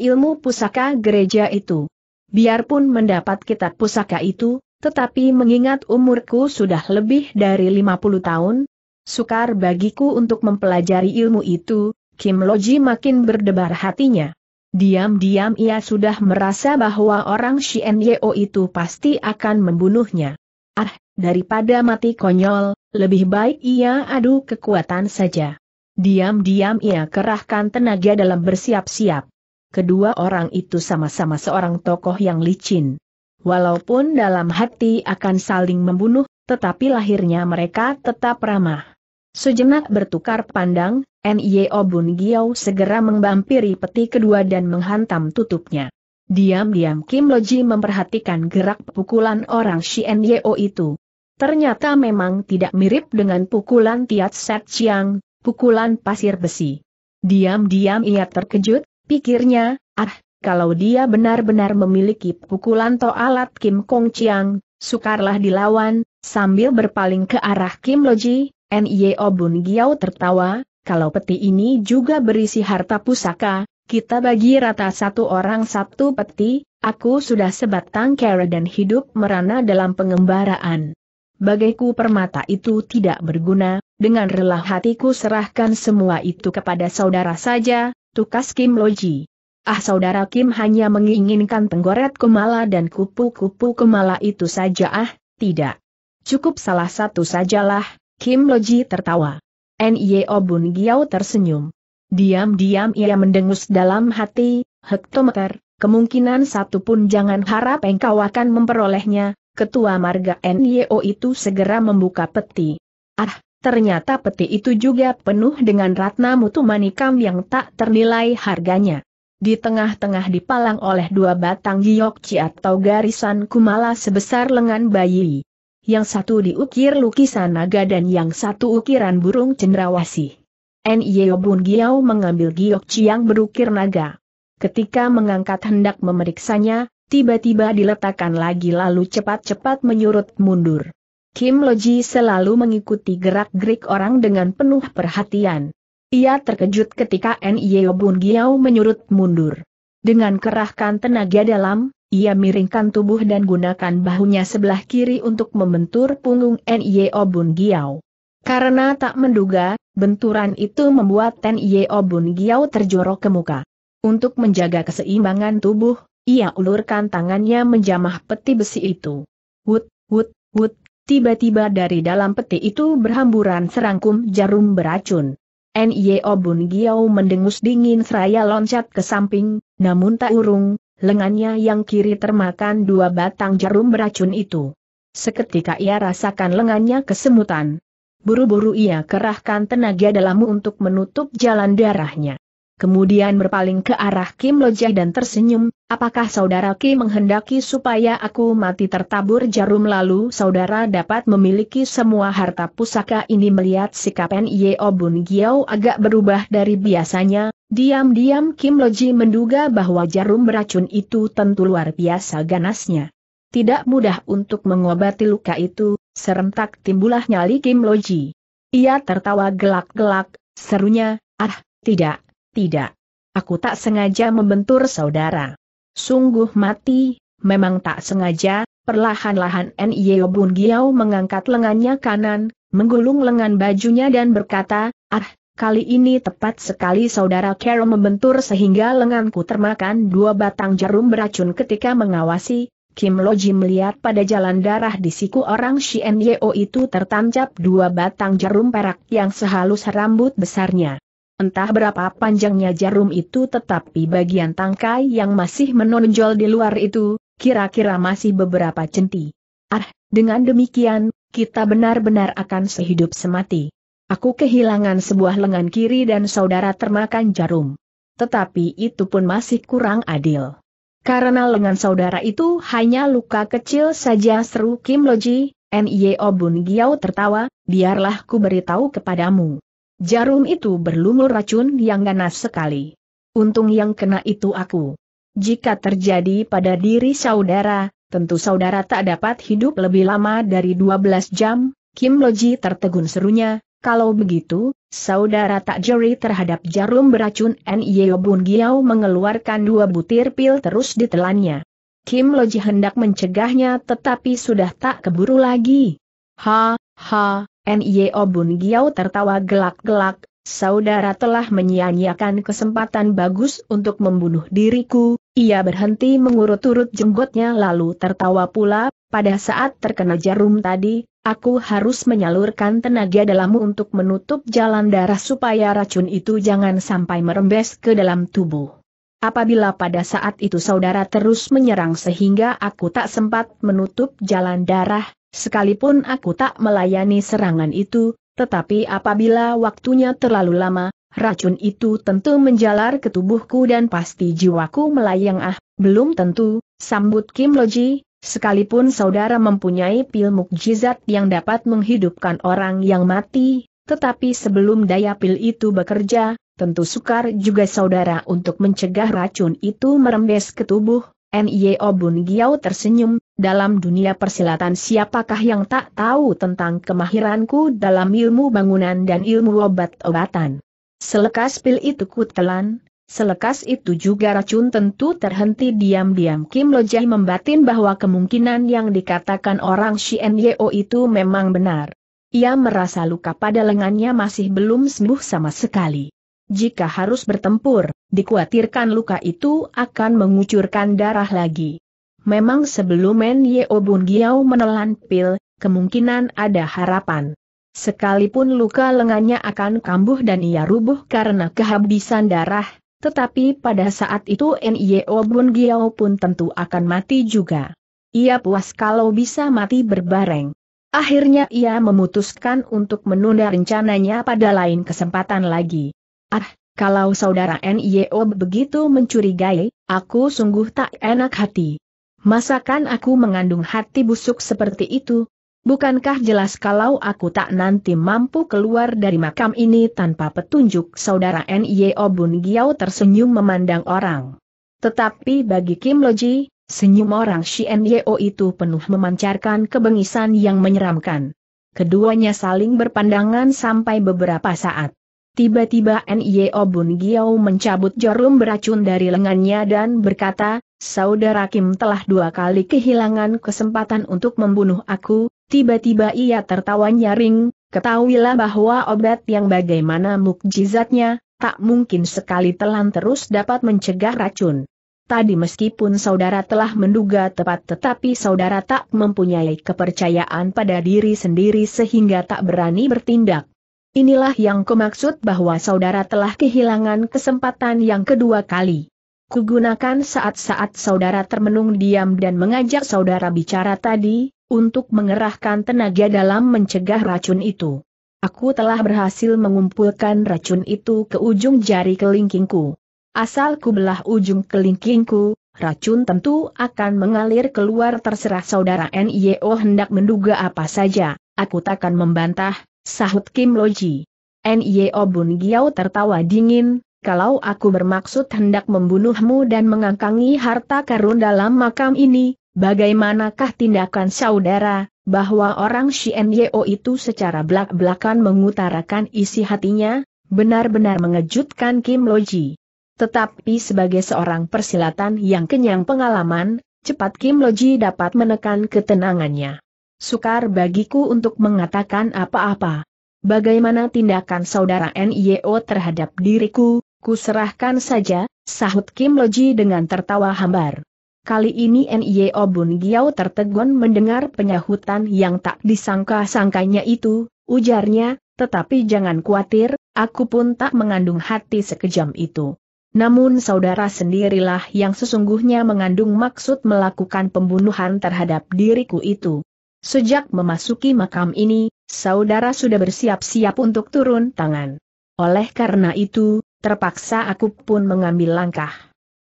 Speaker 1: ilmu pusaka gereja itu. Biarpun mendapat kitab pusaka itu, tetapi mengingat umurku sudah lebih dari 50 tahun, sukar bagiku untuk mempelajari ilmu itu, Kim Loji makin berdebar hatinya. Diam-diam ia sudah merasa bahwa orang Shien Yeo itu pasti akan membunuhnya. Ah, daripada mati konyol, lebih baik ia adu kekuatan saja. Diam-diam ia kerahkan tenaga dalam bersiap-siap kedua orang itu sama-sama seorang tokoh yang licin. Walaupun dalam hati akan saling membunuh, tetapi lahirnya mereka tetap ramah. Sejenak bertukar pandang, N.Y.O. Bun Giao segera mengbampiri peti kedua dan menghantam tutupnya. Diam-diam Kim Loji memperhatikan gerak pukulan orang Shien N.Y.O. itu. Ternyata memang tidak mirip dengan pukulan Tiat Set Chiang, pukulan pasir besi. Diam-diam ia terkejut, Pikirnya, ah, kalau dia benar-benar memiliki pukulan to alat Kim Kong Chiang, sukarlah dilawan, sambil berpaling ke arah Kim Loji, N.Y.O. Bun Giau tertawa, kalau peti ini juga berisi harta pusaka, kita bagi rata satu orang satu peti, aku sudah sebatang kera dan hidup merana dalam pengembaraan. Bagaiku permata itu tidak berguna, dengan rela hatiku serahkan semua itu kepada saudara saja, tukas Kim Loji. Ah saudara Kim hanya menginginkan tenggoret kumala dan kupu-kupu kumala itu saja ah, tidak. Cukup salah satu sajalah, Kim Loji tertawa. N.Y.O. Bun Giau tersenyum. Diam-diam ia mendengus dalam hati, hektometer, kemungkinan satu pun jangan harap engkau akan memperolehnya, ketua marga N.Y.O. itu segera membuka peti. Ah, Ternyata peti itu juga penuh dengan ratna mutu manikam yang tak ternilai harganya. Di tengah-tengah dipalang oleh dua batang ci atau garisan kumala sebesar lengan bayi. Yang satu diukir lukisan naga dan yang satu ukiran burung cendrawasih. N.Y.O. Bun Giau mengambil ci yang berukir naga. Ketika mengangkat hendak memeriksanya, tiba-tiba diletakkan lagi lalu cepat-cepat menyurut mundur. Kim Loji selalu mengikuti gerak-gerik orang dengan penuh perhatian. Ia terkejut ketika N.Y.O. Bun Giau menyurut mundur. Dengan kerahkan tenaga dalam, ia miringkan tubuh dan gunakan bahunya sebelah kiri untuk membentur punggung N.Y.O. Bun Giau. Karena tak menduga, benturan itu membuat N.Y.O. Bun Giau terjorok ke muka. Untuk menjaga keseimbangan tubuh, ia ulurkan tangannya menjamah peti besi itu. Wut, wut, wut, Tiba-tiba dari dalam peti itu berhamburan serangkum jarum beracun. N.Y.O. Bun Giau mendengus dingin seraya loncat ke samping, namun tak urung, lengannya yang kiri termakan dua batang jarum beracun itu. Seketika ia rasakan lengannya kesemutan. Buru-buru ia kerahkan tenaga dalam untuk menutup jalan darahnya. Kemudian berpaling ke arah Kim Lojah dan tersenyum, Apakah saudara Ki menghendaki supaya aku mati tertabur jarum lalu saudara dapat memiliki semua harta pusaka ini melihat sikap Nye Bun Giau agak berubah dari biasanya, diam-diam Kim Loji menduga bahwa jarum beracun itu tentu luar biasa ganasnya. Tidak mudah untuk mengobati luka itu, serentak timbulah nyali Kim Loji. Ia tertawa gelak-gelak, serunya, ah, tidak, tidak. Aku tak sengaja membentur saudara. Sungguh mati, memang tak sengaja, perlahan-lahan N.Y. Bun Giao mengangkat lengannya kanan, menggulung lengan bajunya dan berkata, ah, kali ini tepat sekali saudara Carol membentur sehingga lenganku termakan dua batang jarum beracun ketika mengawasi, Kim Loji melihat pada jalan darah di siku orang Shien Yeo itu tertancap dua batang jarum perak yang sehalus rambut besarnya. Entah berapa panjangnya jarum itu tetapi bagian tangkai yang masih menonjol di luar itu, kira-kira masih beberapa centi. Ah, dengan demikian, kita benar-benar akan sehidup semati. Aku kehilangan sebuah lengan kiri dan saudara termakan jarum. Tetapi itu pun masih kurang adil. Karena lengan saudara itu hanya luka kecil saja seru Kim Loji, N.Y.O. Bun Giau tertawa, biarlah ku beritahu kepadamu. Jarum itu berlumur racun yang ganas sekali. Untung yang kena itu aku. Jika terjadi pada diri saudara, tentu saudara tak dapat hidup lebih lama dari 12 jam, Kim Loji tertegun serunya, kalau begitu, saudara tak jeri terhadap jarum beracun N.Y.O. Bun Giao mengeluarkan dua butir pil terus ditelannya. Kim Loji hendak mencegahnya tetapi sudah tak keburu lagi. Ha, ha, Nio Bun Giao tertawa gelak-gelak, saudara telah menyia-nyiakan kesempatan bagus untuk membunuh diriku, ia berhenti mengurut-urut jenggotnya lalu tertawa pula, pada saat terkena jarum tadi, aku harus menyalurkan tenaga dalammu untuk menutup jalan darah supaya racun itu jangan sampai merembes ke dalam tubuh. Apabila pada saat itu saudara terus menyerang sehingga aku tak sempat menutup jalan darah, Sekalipun aku tak melayani serangan itu, tetapi apabila waktunya terlalu lama, racun itu tentu menjalar ke tubuhku dan pasti jiwaku melayang ah, belum tentu, sambut Kim Loji, sekalipun saudara mempunyai pil mukjizat yang dapat menghidupkan orang yang mati, tetapi sebelum daya pil itu bekerja, tentu sukar juga saudara untuk mencegah racun itu merembes ke tubuh, NIO Bun Giao tersenyum, dalam dunia persilatan siapakah yang tak tahu tentang kemahiranku dalam ilmu bangunan dan ilmu obat-obatan. Selekas pil itu kutelan, selekas itu juga racun tentu terhenti diam-diam Kim Lojai membatin bahwa kemungkinan yang dikatakan orang Shien Yeo itu memang benar. Ia merasa luka pada lengannya masih belum sembuh sama sekali jika harus bertempur, dikhawatirkan luka itu akan mengucurkan darah lagi. Memang sebelum Men Yeo Bun Giao menelan pil, kemungkinan ada harapan. Sekalipun luka lengannya akan kambuh dan ia rubuh karena kehabisan darah, tetapi pada saat itu N.I.O. Bun Giao pun tentu akan mati juga. Ia puas kalau bisa mati berbareng. Akhirnya ia memutuskan untuk menunda rencananya pada lain kesempatan lagi. Ah, kalau saudara NIO begitu mencurigai, aku sungguh tak enak hati. Masakan aku mengandung hati busuk seperti itu? Bukankah jelas kalau aku tak nanti mampu keluar dari makam ini tanpa petunjuk saudara NIO Bun Giao tersenyum memandang orang. Tetapi bagi Kim Loji, senyum orang Shien Yeo itu penuh memancarkan kebengisan yang menyeramkan. Keduanya saling berpandangan sampai beberapa saat. Tiba-tiba Nio Bun Giao mencabut jarum beracun dari lengannya dan berkata, Saudara Kim telah dua kali kehilangan kesempatan untuk membunuh aku, tiba-tiba ia tertawa nyaring, ketahuilah bahwa obat yang bagaimana mukjizatnya, tak mungkin sekali telan terus dapat mencegah racun. Tadi meskipun saudara telah menduga tepat tetapi saudara tak mempunyai kepercayaan pada diri sendiri sehingga tak berani bertindak. Inilah yang kumaksud bahwa saudara telah kehilangan kesempatan yang kedua kali. Kugunakan saat-saat saudara termenung diam dan mengajak saudara bicara tadi, untuk mengerahkan tenaga dalam mencegah racun itu. Aku telah berhasil mengumpulkan racun itu ke ujung jari kelingkingku. Asal ku belah ujung kelingkingku, racun tentu akan mengalir keluar terserah saudara NIO hendak menduga apa saja, aku takkan membantah, Sahut Kim Loji. Nio e Bun Giao tertawa dingin, kalau aku bermaksud hendak membunuhmu dan mengangkangi harta karun dalam makam ini, bagaimanakah tindakan saudara, bahwa orang Shien e itu secara belak-belakan mengutarakan isi hatinya, benar-benar mengejutkan Kim Loji. Tetapi sebagai seorang persilatan yang kenyang pengalaman, cepat Kim Loji dapat menekan ketenangannya sukar bagiku untuk mengatakan apa-apa. Bagaimana tindakan saudara NIO terhadap diriku, kuserahkan saja, sahut Kim Loji dengan tertawa hambar. Kali ini NIO Bun Giao tertegun mendengar penyahutan yang tak disangka-sangkanya itu, ujarnya, tetapi jangan khawatir, aku pun tak mengandung hati sekejam itu. Namun saudara sendirilah yang sesungguhnya mengandung maksud melakukan pembunuhan terhadap diriku itu. Sejak memasuki makam ini, saudara sudah bersiap-siap untuk turun tangan. Oleh karena itu, terpaksa aku pun mengambil langkah.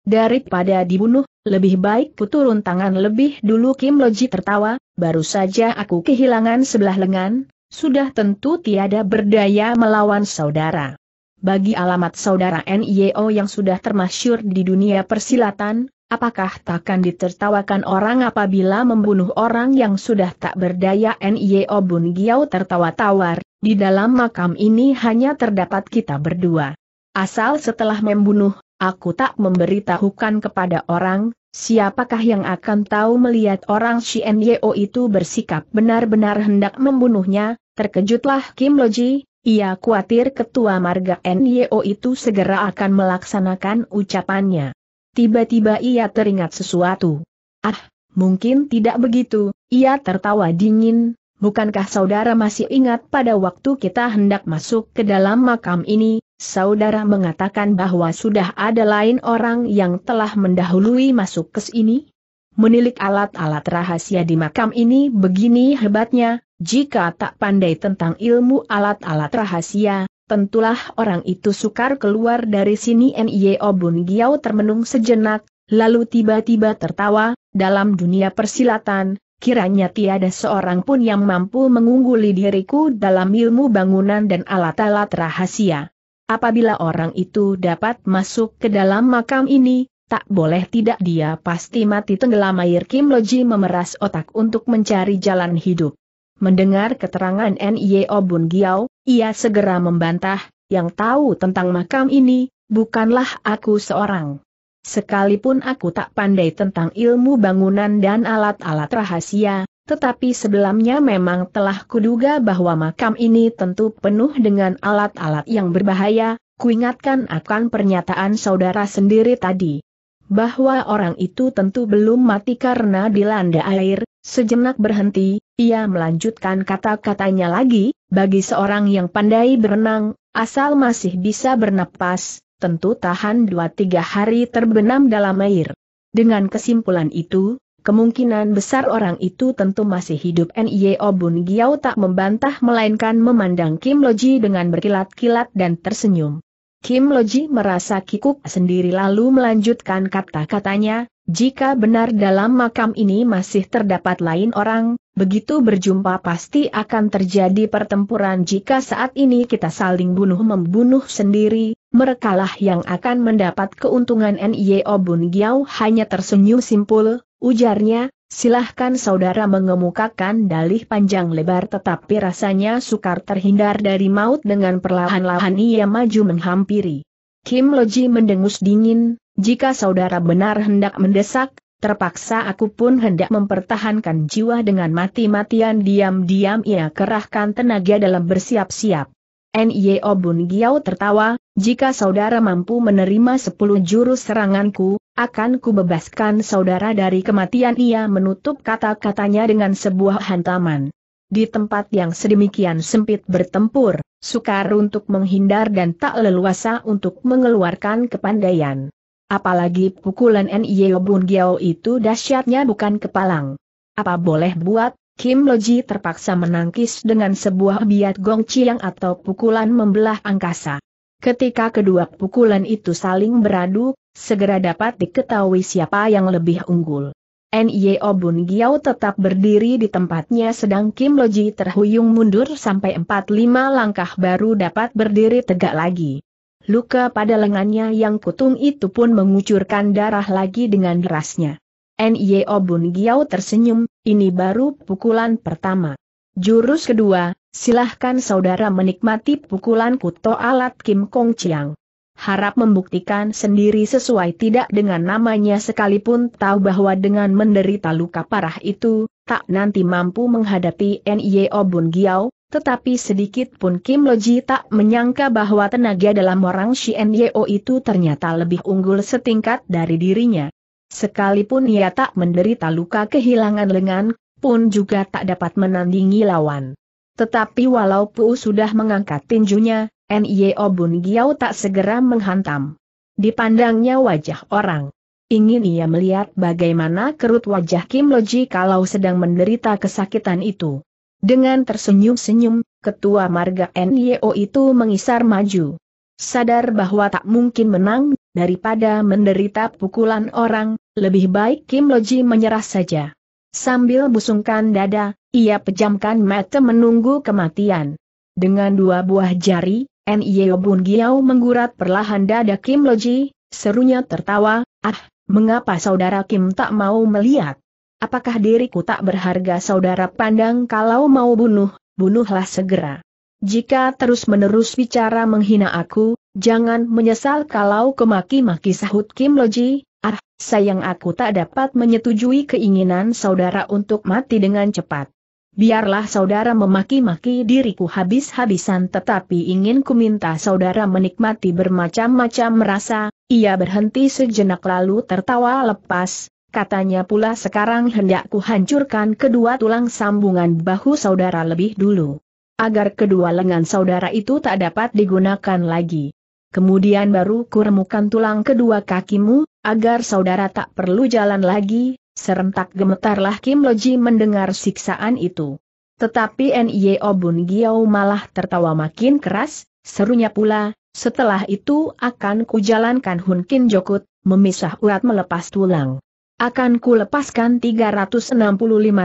Speaker 1: Daripada dibunuh, lebih baik ku turun tangan lebih dulu Kim Loji tertawa, baru saja aku kehilangan sebelah lengan, sudah tentu tiada berdaya melawan saudara. Bagi alamat saudara NIO yang sudah termasyur di dunia persilatan, apakah takkan ditertawakan orang apabila membunuh orang yang sudah tak berdaya N.I.O. E Bun Giao tertawa tawar, di dalam makam ini hanya terdapat kita berdua. Asal setelah membunuh, aku tak memberitahukan kepada orang, siapakah yang akan tahu melihat orang si N.I.O. itu bersikap benar-benar hendak membunuhnya, terkejutlah Kim Loji, ia khawatir ketua marga NYO e itu segera akan melaksanakan ucapannya. Tiba-tiba ia teringat sesuatu. Ah, mungkin tidak begitu, ia tertawa dingin, bukankah saudara masih ingat pada waktu kita hendak masuk ke dalam makam ini, saudara mengatakan bahwa sudah ada lain orang yang telah mendahului masuk ke sini? Menilik alat-alat rahasia di makam ini begini hebatnya, jika tak pandai tentang ilmu alat-alat rahasia, tentulah orang itu sukar keluar dari sini N.I.O. E Bun Giau termenung sejenak, lalu tiba-tiba tertawa, dalam dunia persilatan, kiranya tiada seorang pun yang mampu mengungguli diriku dalam ilmu bangunan dan alat-alat rahasia. Apabila orang itu dapat masuk ke dalam makam ini, tak boleh tidak dia pasti mati tenggelam air Kim Loji memeras otak untuk mencari jalan hidup. Mendengar keterangan N.I.O. E Bun Giao, ia segera membantah, yang tahu tentang makam ini, bukanlah aku seorang. Sekalipun aku tak pandai tentang ilmu bangunan dan alat-alat rahasia, tetapi sebelumnya memang telah kuduga bahwa makam ini tentu penuh dengan alat-alat yang berbahaya, kuingatkan akan pernyataan saudara sendiri tadi. Bahwa orang itu tentu belum mati karena dilanda air, Sejenak berhenti, ia melanjutkan kata-katanya lagi, bagi seorang yang pandai berenang, asal masih bisa bernapas, tentu tahan dua tiga hari terbenam dalam air. Dengan kesimpulan itu, kemungkinan besar orang itu tentu masih hidup N.I.O. Bun Giao tak membantah melainkan memandang Kim Loji dengan berkilat-kilat dan tersenyum. Kim Loji merasa kikuk sendiri lalu melanjutkan kata-katanya, jika benar dalam makam ini masih terdapat lain orang, begitu berjumpa pasti akan terjadi pertempuran jika saat ini kita saling bunuh-membunuh sendiri, merekalah yang akan mendapat keuntungan NIO Bun Giao hanya tersenyum simpul, ujarnya, Silahkan saudara mengemukakan dalih panjang lebar tetapi rasanya sukar terhindar dari maut dengan perlahan-lahan ia maju menghampiri. Kim Loji mendengus dingin, jika saudara benar hendak mendesak, terpaksa aku pun hendak mempertahankan jiwa dengan mati-matian diam-diam ia kerahkan tenaga dalam bersiap-siap. Nio Bun Giao tertawa, jika saudara mampu menerima sepuluh jurus seranganku, akan kubebaskan saudara dari kematian ia menutup kata-katanya dengan sebuah hantaman. Di tempat yang sedemikian sempit bertempur, sukar untuk menghindar dan tak leluasa untuk mengeluarkan kepandaian. Apalagi pukulan N.I.O. Bun Giao itu dahsyatnya bukan kepalang. Apa boleh buat, Kim Loji terpaksa menangkis dengan sebuah biat Gong gongciang atau pukulan membelah angkasa. Ketika kedua pukulan itu saling beradu, segera dapat diketahui siapa yang lebih unggul. Nye Obun Giao tetap berdiri di tempatnya sedang Kim Loji terhuyung mundur sampai 4-5 langkah baru dapat berdiri tegak lagi. Luka pada lengannya yang kutung itu pun mengucurkan darah lagi dengan derasnya. Nye Obun Giao tersenyum, ini baru pukulan pertama. Jurus kedua, Silahkan saudara menikmati pukulan kuto alat Kim Kong Chiang. Harap membuktikan sendiri sesuai tidak dengan namanya sekalipun tahu bahwa dengan menderita luka parah itu, tak nanti mampu menghadapi Nio Bun Giao, tetapi sedikit pun Kim Loji tak menyangka bahwa tenaga dalam orang si N.Y.O. itu ternyata lebih unggul setingkat dari dirinya. Sekalipun ia tak menderita luka kehilangan lengan, pun juga tak dapat menandingi lawan. Tetapi walaupun sudah mengangkat tinjunya, Nio Bun Giau tak segera menghantam. Dipandangnya wajah orang. Ingin ia melihat bagaimana kerut wajah Kim Loji kalau sedang menderita kesakitan itu. Dengan tersenyum-senyum, ketua marga NYO itu mengisar maju. Sadar bahwa tak mungkin menang, daripada menderita pukulan orang, lebih baik Kim Loji menyerah saja. Sambil busungkan dada, ia pejamkan mata menunggu kematian. Dengan dua buah jari, N.I.O. Bun Giao menggurat perlahan dada Kim Loji, serunya tertawa, ah, mengapa saudara Kim tak mau melihat? Apakah diriku tak berharga saudara pandang kalau mau bunuh, bunuhlah segera. Jika terus-menerus bicara menghina aku, jangan menyesal kalau kemaki-maki sahut Kim Loji, ah, sayang aku tak dapat menyetujui keinginan saudara untuk mati dengan cepat. Biarlah saudara memaki-maki diriku habis-habisan tetapi ingin ku minta saudara menikmati bermacam-macam rasa, ia berhenti sejenak lalu tertawa lepas, katanya pula sekarang hendak ku hancurkan kedua tulang sambungan bahu saudara lebih dulu. Agar kedua lengan saudara itu tak dapat digunakan lagi. Kemudian baru kuremukan tulang kedua kakimu, agar saudara tak perlu jalan lagi, Serentak gemetarlah Kim Loji mendengar siksaan itu. Tetapi Nio Bun Giau malah tertawa makin keras, serunya pula, setelah itu akan kujalankan Hun Kin Jokut, memisah urat melepas tulang. Akan ku lepaskan 365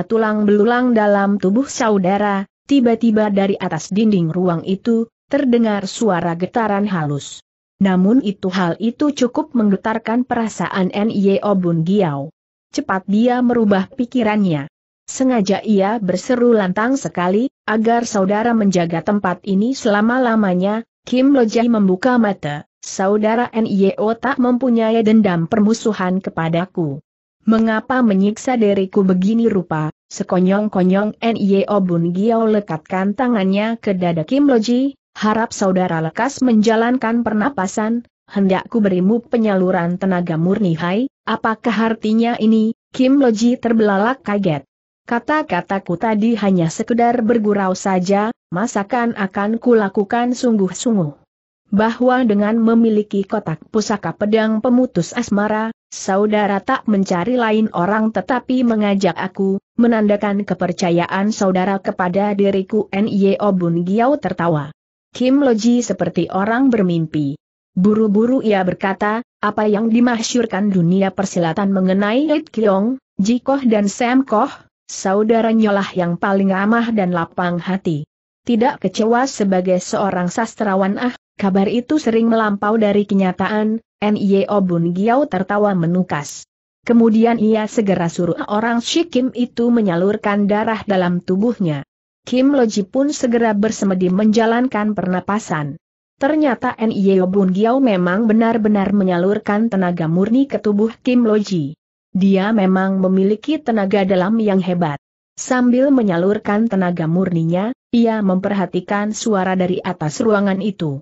Speaker 1: tulang belulang dalam tubuh saudara, tiba-tiba dari atas dinding ruang itu, terdengar suara getaran halus. Namun itu hal itu cukup menggetarkan perasaan Nio Bun Giau cepat dia merubah pikirannya. Sengaja ia berseru lantang sekali, agar saudara menjaga tempat ini selama-lamanya, Kim Lojai membuka mata, saudara NIO tak mempunyai dendam permusuhan kepadaku. Mengapa menyiksa diriku begini rupa, sekonyong-konyong NIO Bun Giao lekatkan tangannya ke dada Kim Loji, harap saudara lekas menjalankan pernapasan, Hendakku berimu penyaluran tenaga murni hai, apakah artinya ini, Kim Loji terbelalak kaget. Kata-kataku tadi hanya sekedar bergurau saja, masakan akan kulakukan sungguh-sungguh. Bahwa dengan memiliki kotak pusaka pedang pemutus asmara, saudara tak mencari lain orang tetapi mengajak aku, menandakan kepercayaan saudara kepada diriku N.Y.O. Bun Giao tertawa. Kim Loji seperti orang bermimpi. Buru-buru ia berkata, apa yang dimasyurkan dunia persilatan mengenai It Kiong, Jikoh dan Sam Koh, saudaranya lah yang paling ramah dan lapang hati. Tidak kecewa sebagai seorang sastrawan ah, kabar itu sering melampau dari kenyataan, N.Y.O. Bun Giau tertawa menukas. Kemudian ia segera suruh orang Kim itu menyalurkan darah dalam tubuhnya. Kim Loji pun segera bersemedi menjalankan pernapasan. Ternyata Nio e Bun Giao memang benar-benar menyalurkan tenaga murni ke tubuh Kim Loji. Dia memang memiliki tenaga dalam yang hebat. Sambil menyalurkan tenaga murninya, ia memperhatikan suara dari atas ruangan itu.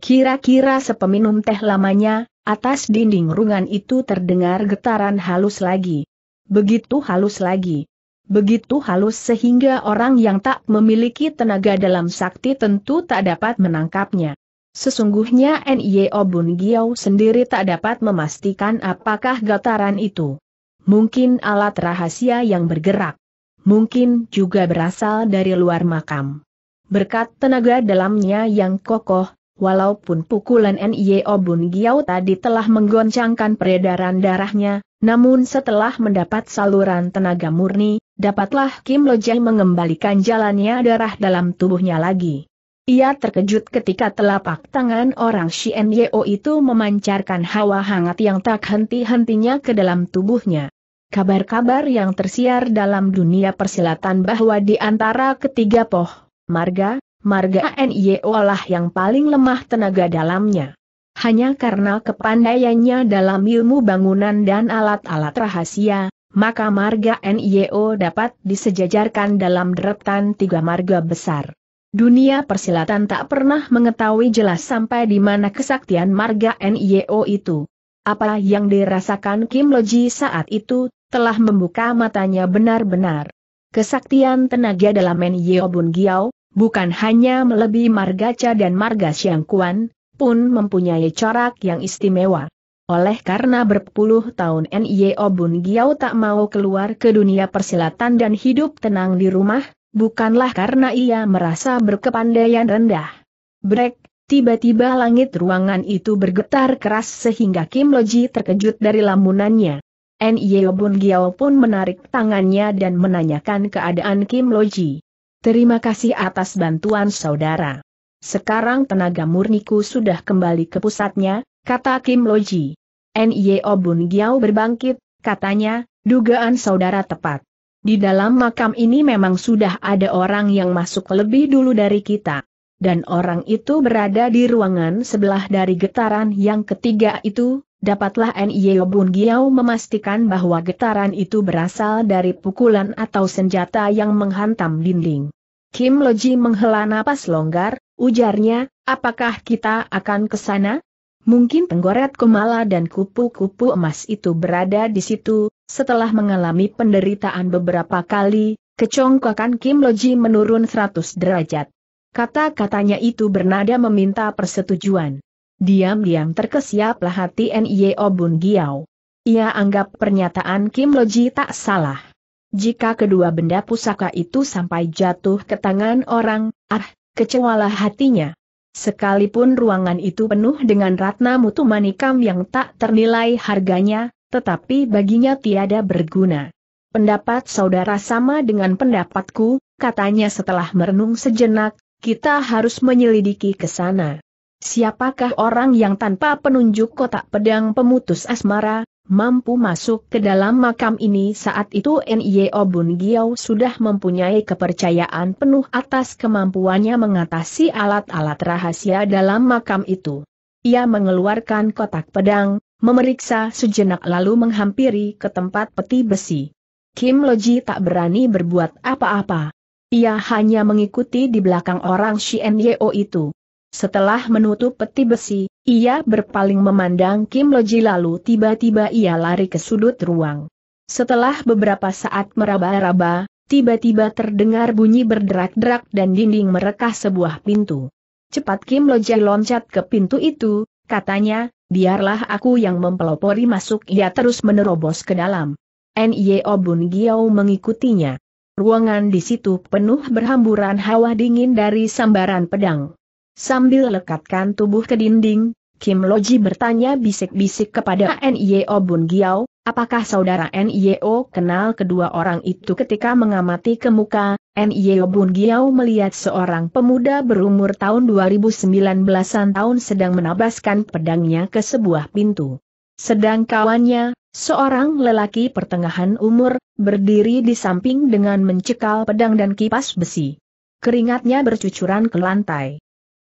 Speaker 1: Kira-kira sepeminum teh lamanya, atas dinding ruangan itu terdengar getaran halus lagi. Begitu halus lagi. Begitu halus sehingga orang yang tak memiliki tenaga dalam sakti tentu tak dapat menangkapnya. Sesungguhnya NIO Bun Giau sendiri tak dapat memastikan apakah getaran itu. Mungkin alat rahasia yang bergerak. Mungkin juga berasal dari luar makam. Berkat tenaga dalamnya yang kokoh, walaupun pukulan NIO Bun Giau tadi telah menggoncangkan peredaran darahnya, namun setelah mendapat saluran tenaga murni, dapatlah Kim Lojai mengembalikan jalannya darah dalam tubuhnya lagi. Ia terkejut ketika telapak tangan orang Shien Yeo itu memancarkan hawa hangat yang tak henti-hentinya ke dalam tubuhnya. Kabar-kabar yang tersiar dalam dunia persilatan bahwa di antara ketiga poh, marga, marga NIO lah yang paling lemah tenaga dalamnya. Hanya karena kepandaiannya dalam ilmu bangunan dan alat-alat rahasia, maka marga NIO dapat disejajarkan dalam deretan tiga marga besar. Dunia persilatan tak pernah mengetahui jelas sampai di mana kesaktian marga NIO itu. Apa yang dirasakan Kim Loji saat itu, telah membuka matanya benar-benar. Kesaktian tenaga dalam NIO Bun Giao bukan hanya melebihi marga Cha dan marga Xiang Kuan, pun mempunyai corak yang istimewa. Oleh karena berpuluh tahun NIO Bun Giao tak mau keluar ke dunia persilatan dan hidup tenang di rumah, bukanlah karena ia merasa berkepandaian rendah. Brek, tiba-tiba langit ruangan itu bergetar keras sehingga Kim Loji terkejut dari lamunannya. Nyeo Bun Giao pun menarik tangannya dan menanyakan keadaan Kim Loji. Terima kasih atas bantuan saudara. Sekarang tenaga murniku sudah kembali ke pusatnya, kata Kim Loji. Nyeo Bun Giao berbangkit, katanya, dugaan saudara tepat. Di dalam makam ini memang sudah ada orang yang masuk lebih dulu dari kita. Dan orang itu berada di ruangan sebelah dari getaran yang ketiga itu, dapatlah N.I.E. Bun Giao memastikan bahwa getaran itu berasal dari pukulan atau senjata yang menghantam dinding. Kim Loji menghela napas longgar, ujarnya, apakah kita akan ke sana? Mungkin penggoret kemala dan kupu-kupu emas itu berada di situ, setelah mengalami penderitaan beberapa kali, kecongkakan Kim Loji menurun 100 derajat. Kata-katanya itu bernada meminta persetujuan. Diam-diam terkesiaplah hati N.Y.O. Obun Giau. Ia anggap pernyataan Kim Loji tak salah. Jika kedua benda pusaka itu sampai jatuh ke tangan orang, ah, kecewalah hatinya. Sekalipun ruangan itu penuh dengan ratna mutu manikam yang tak ternilai harganya, tetapi baginya tiada berguna. Pendapat saudara sama dengan pendapatku, katanya setelah merenung sejenak, kita harus menyelidiki ke sana. Siapakah orang yang tanpa penunjuk kotak pedang pemutus asmara, mampu masuk ke dalam makam ini saat itu Nio Bun Giao sudah mempunyai kepercayaan penuh atas kemampuannya mengatasi alat-alat rahasia dalam makam itu. Ia mengeluarkan kotak pedang, memeriksa sejenak lalu menghampiri ke tempat peti besi. Kim Loji tak berani berbuat apa-apa. Ia hanya mengikuti di belakang orang Shien Yeo itu. Setelah menutup peti besi, ia berpaling memandang Kim Loji lalu tiba-tiba ia lari ke sudut ruang. Setelah beberapa saat meraba-raba, tiba-tiba terdengar bunyi berderak-derak dan dinding merekah sebuah pintu. Cepat Kim Loji loncat ke pintu itu, katanya, biarlah aku yang mempelopori masuk ia terus menerobos ke dalam. N.Y.O. Bun Giao mengikutinya. Ruangan di situ penuh berhamburan hawa dingin dari sambaran pedang. Sambil lekatkan tubuh ke dinding, Kim Loji bertanya bisik-bisik kepada NIO Bun Giao, apakah saudara NIO kenal kedua orang itu ketika mengamati ke muka, NIO Bun Giao melihat seorang pemuda berumur tahun 2019-an tahun sedang menabaskan pedangnya ke sebuah pintu. Sedang kawannya, seorang lelaki pertengahan umur, berdiri di samping dengan mencekal pedang dan kipas besi. Keringatnya bercucuran ke lantai.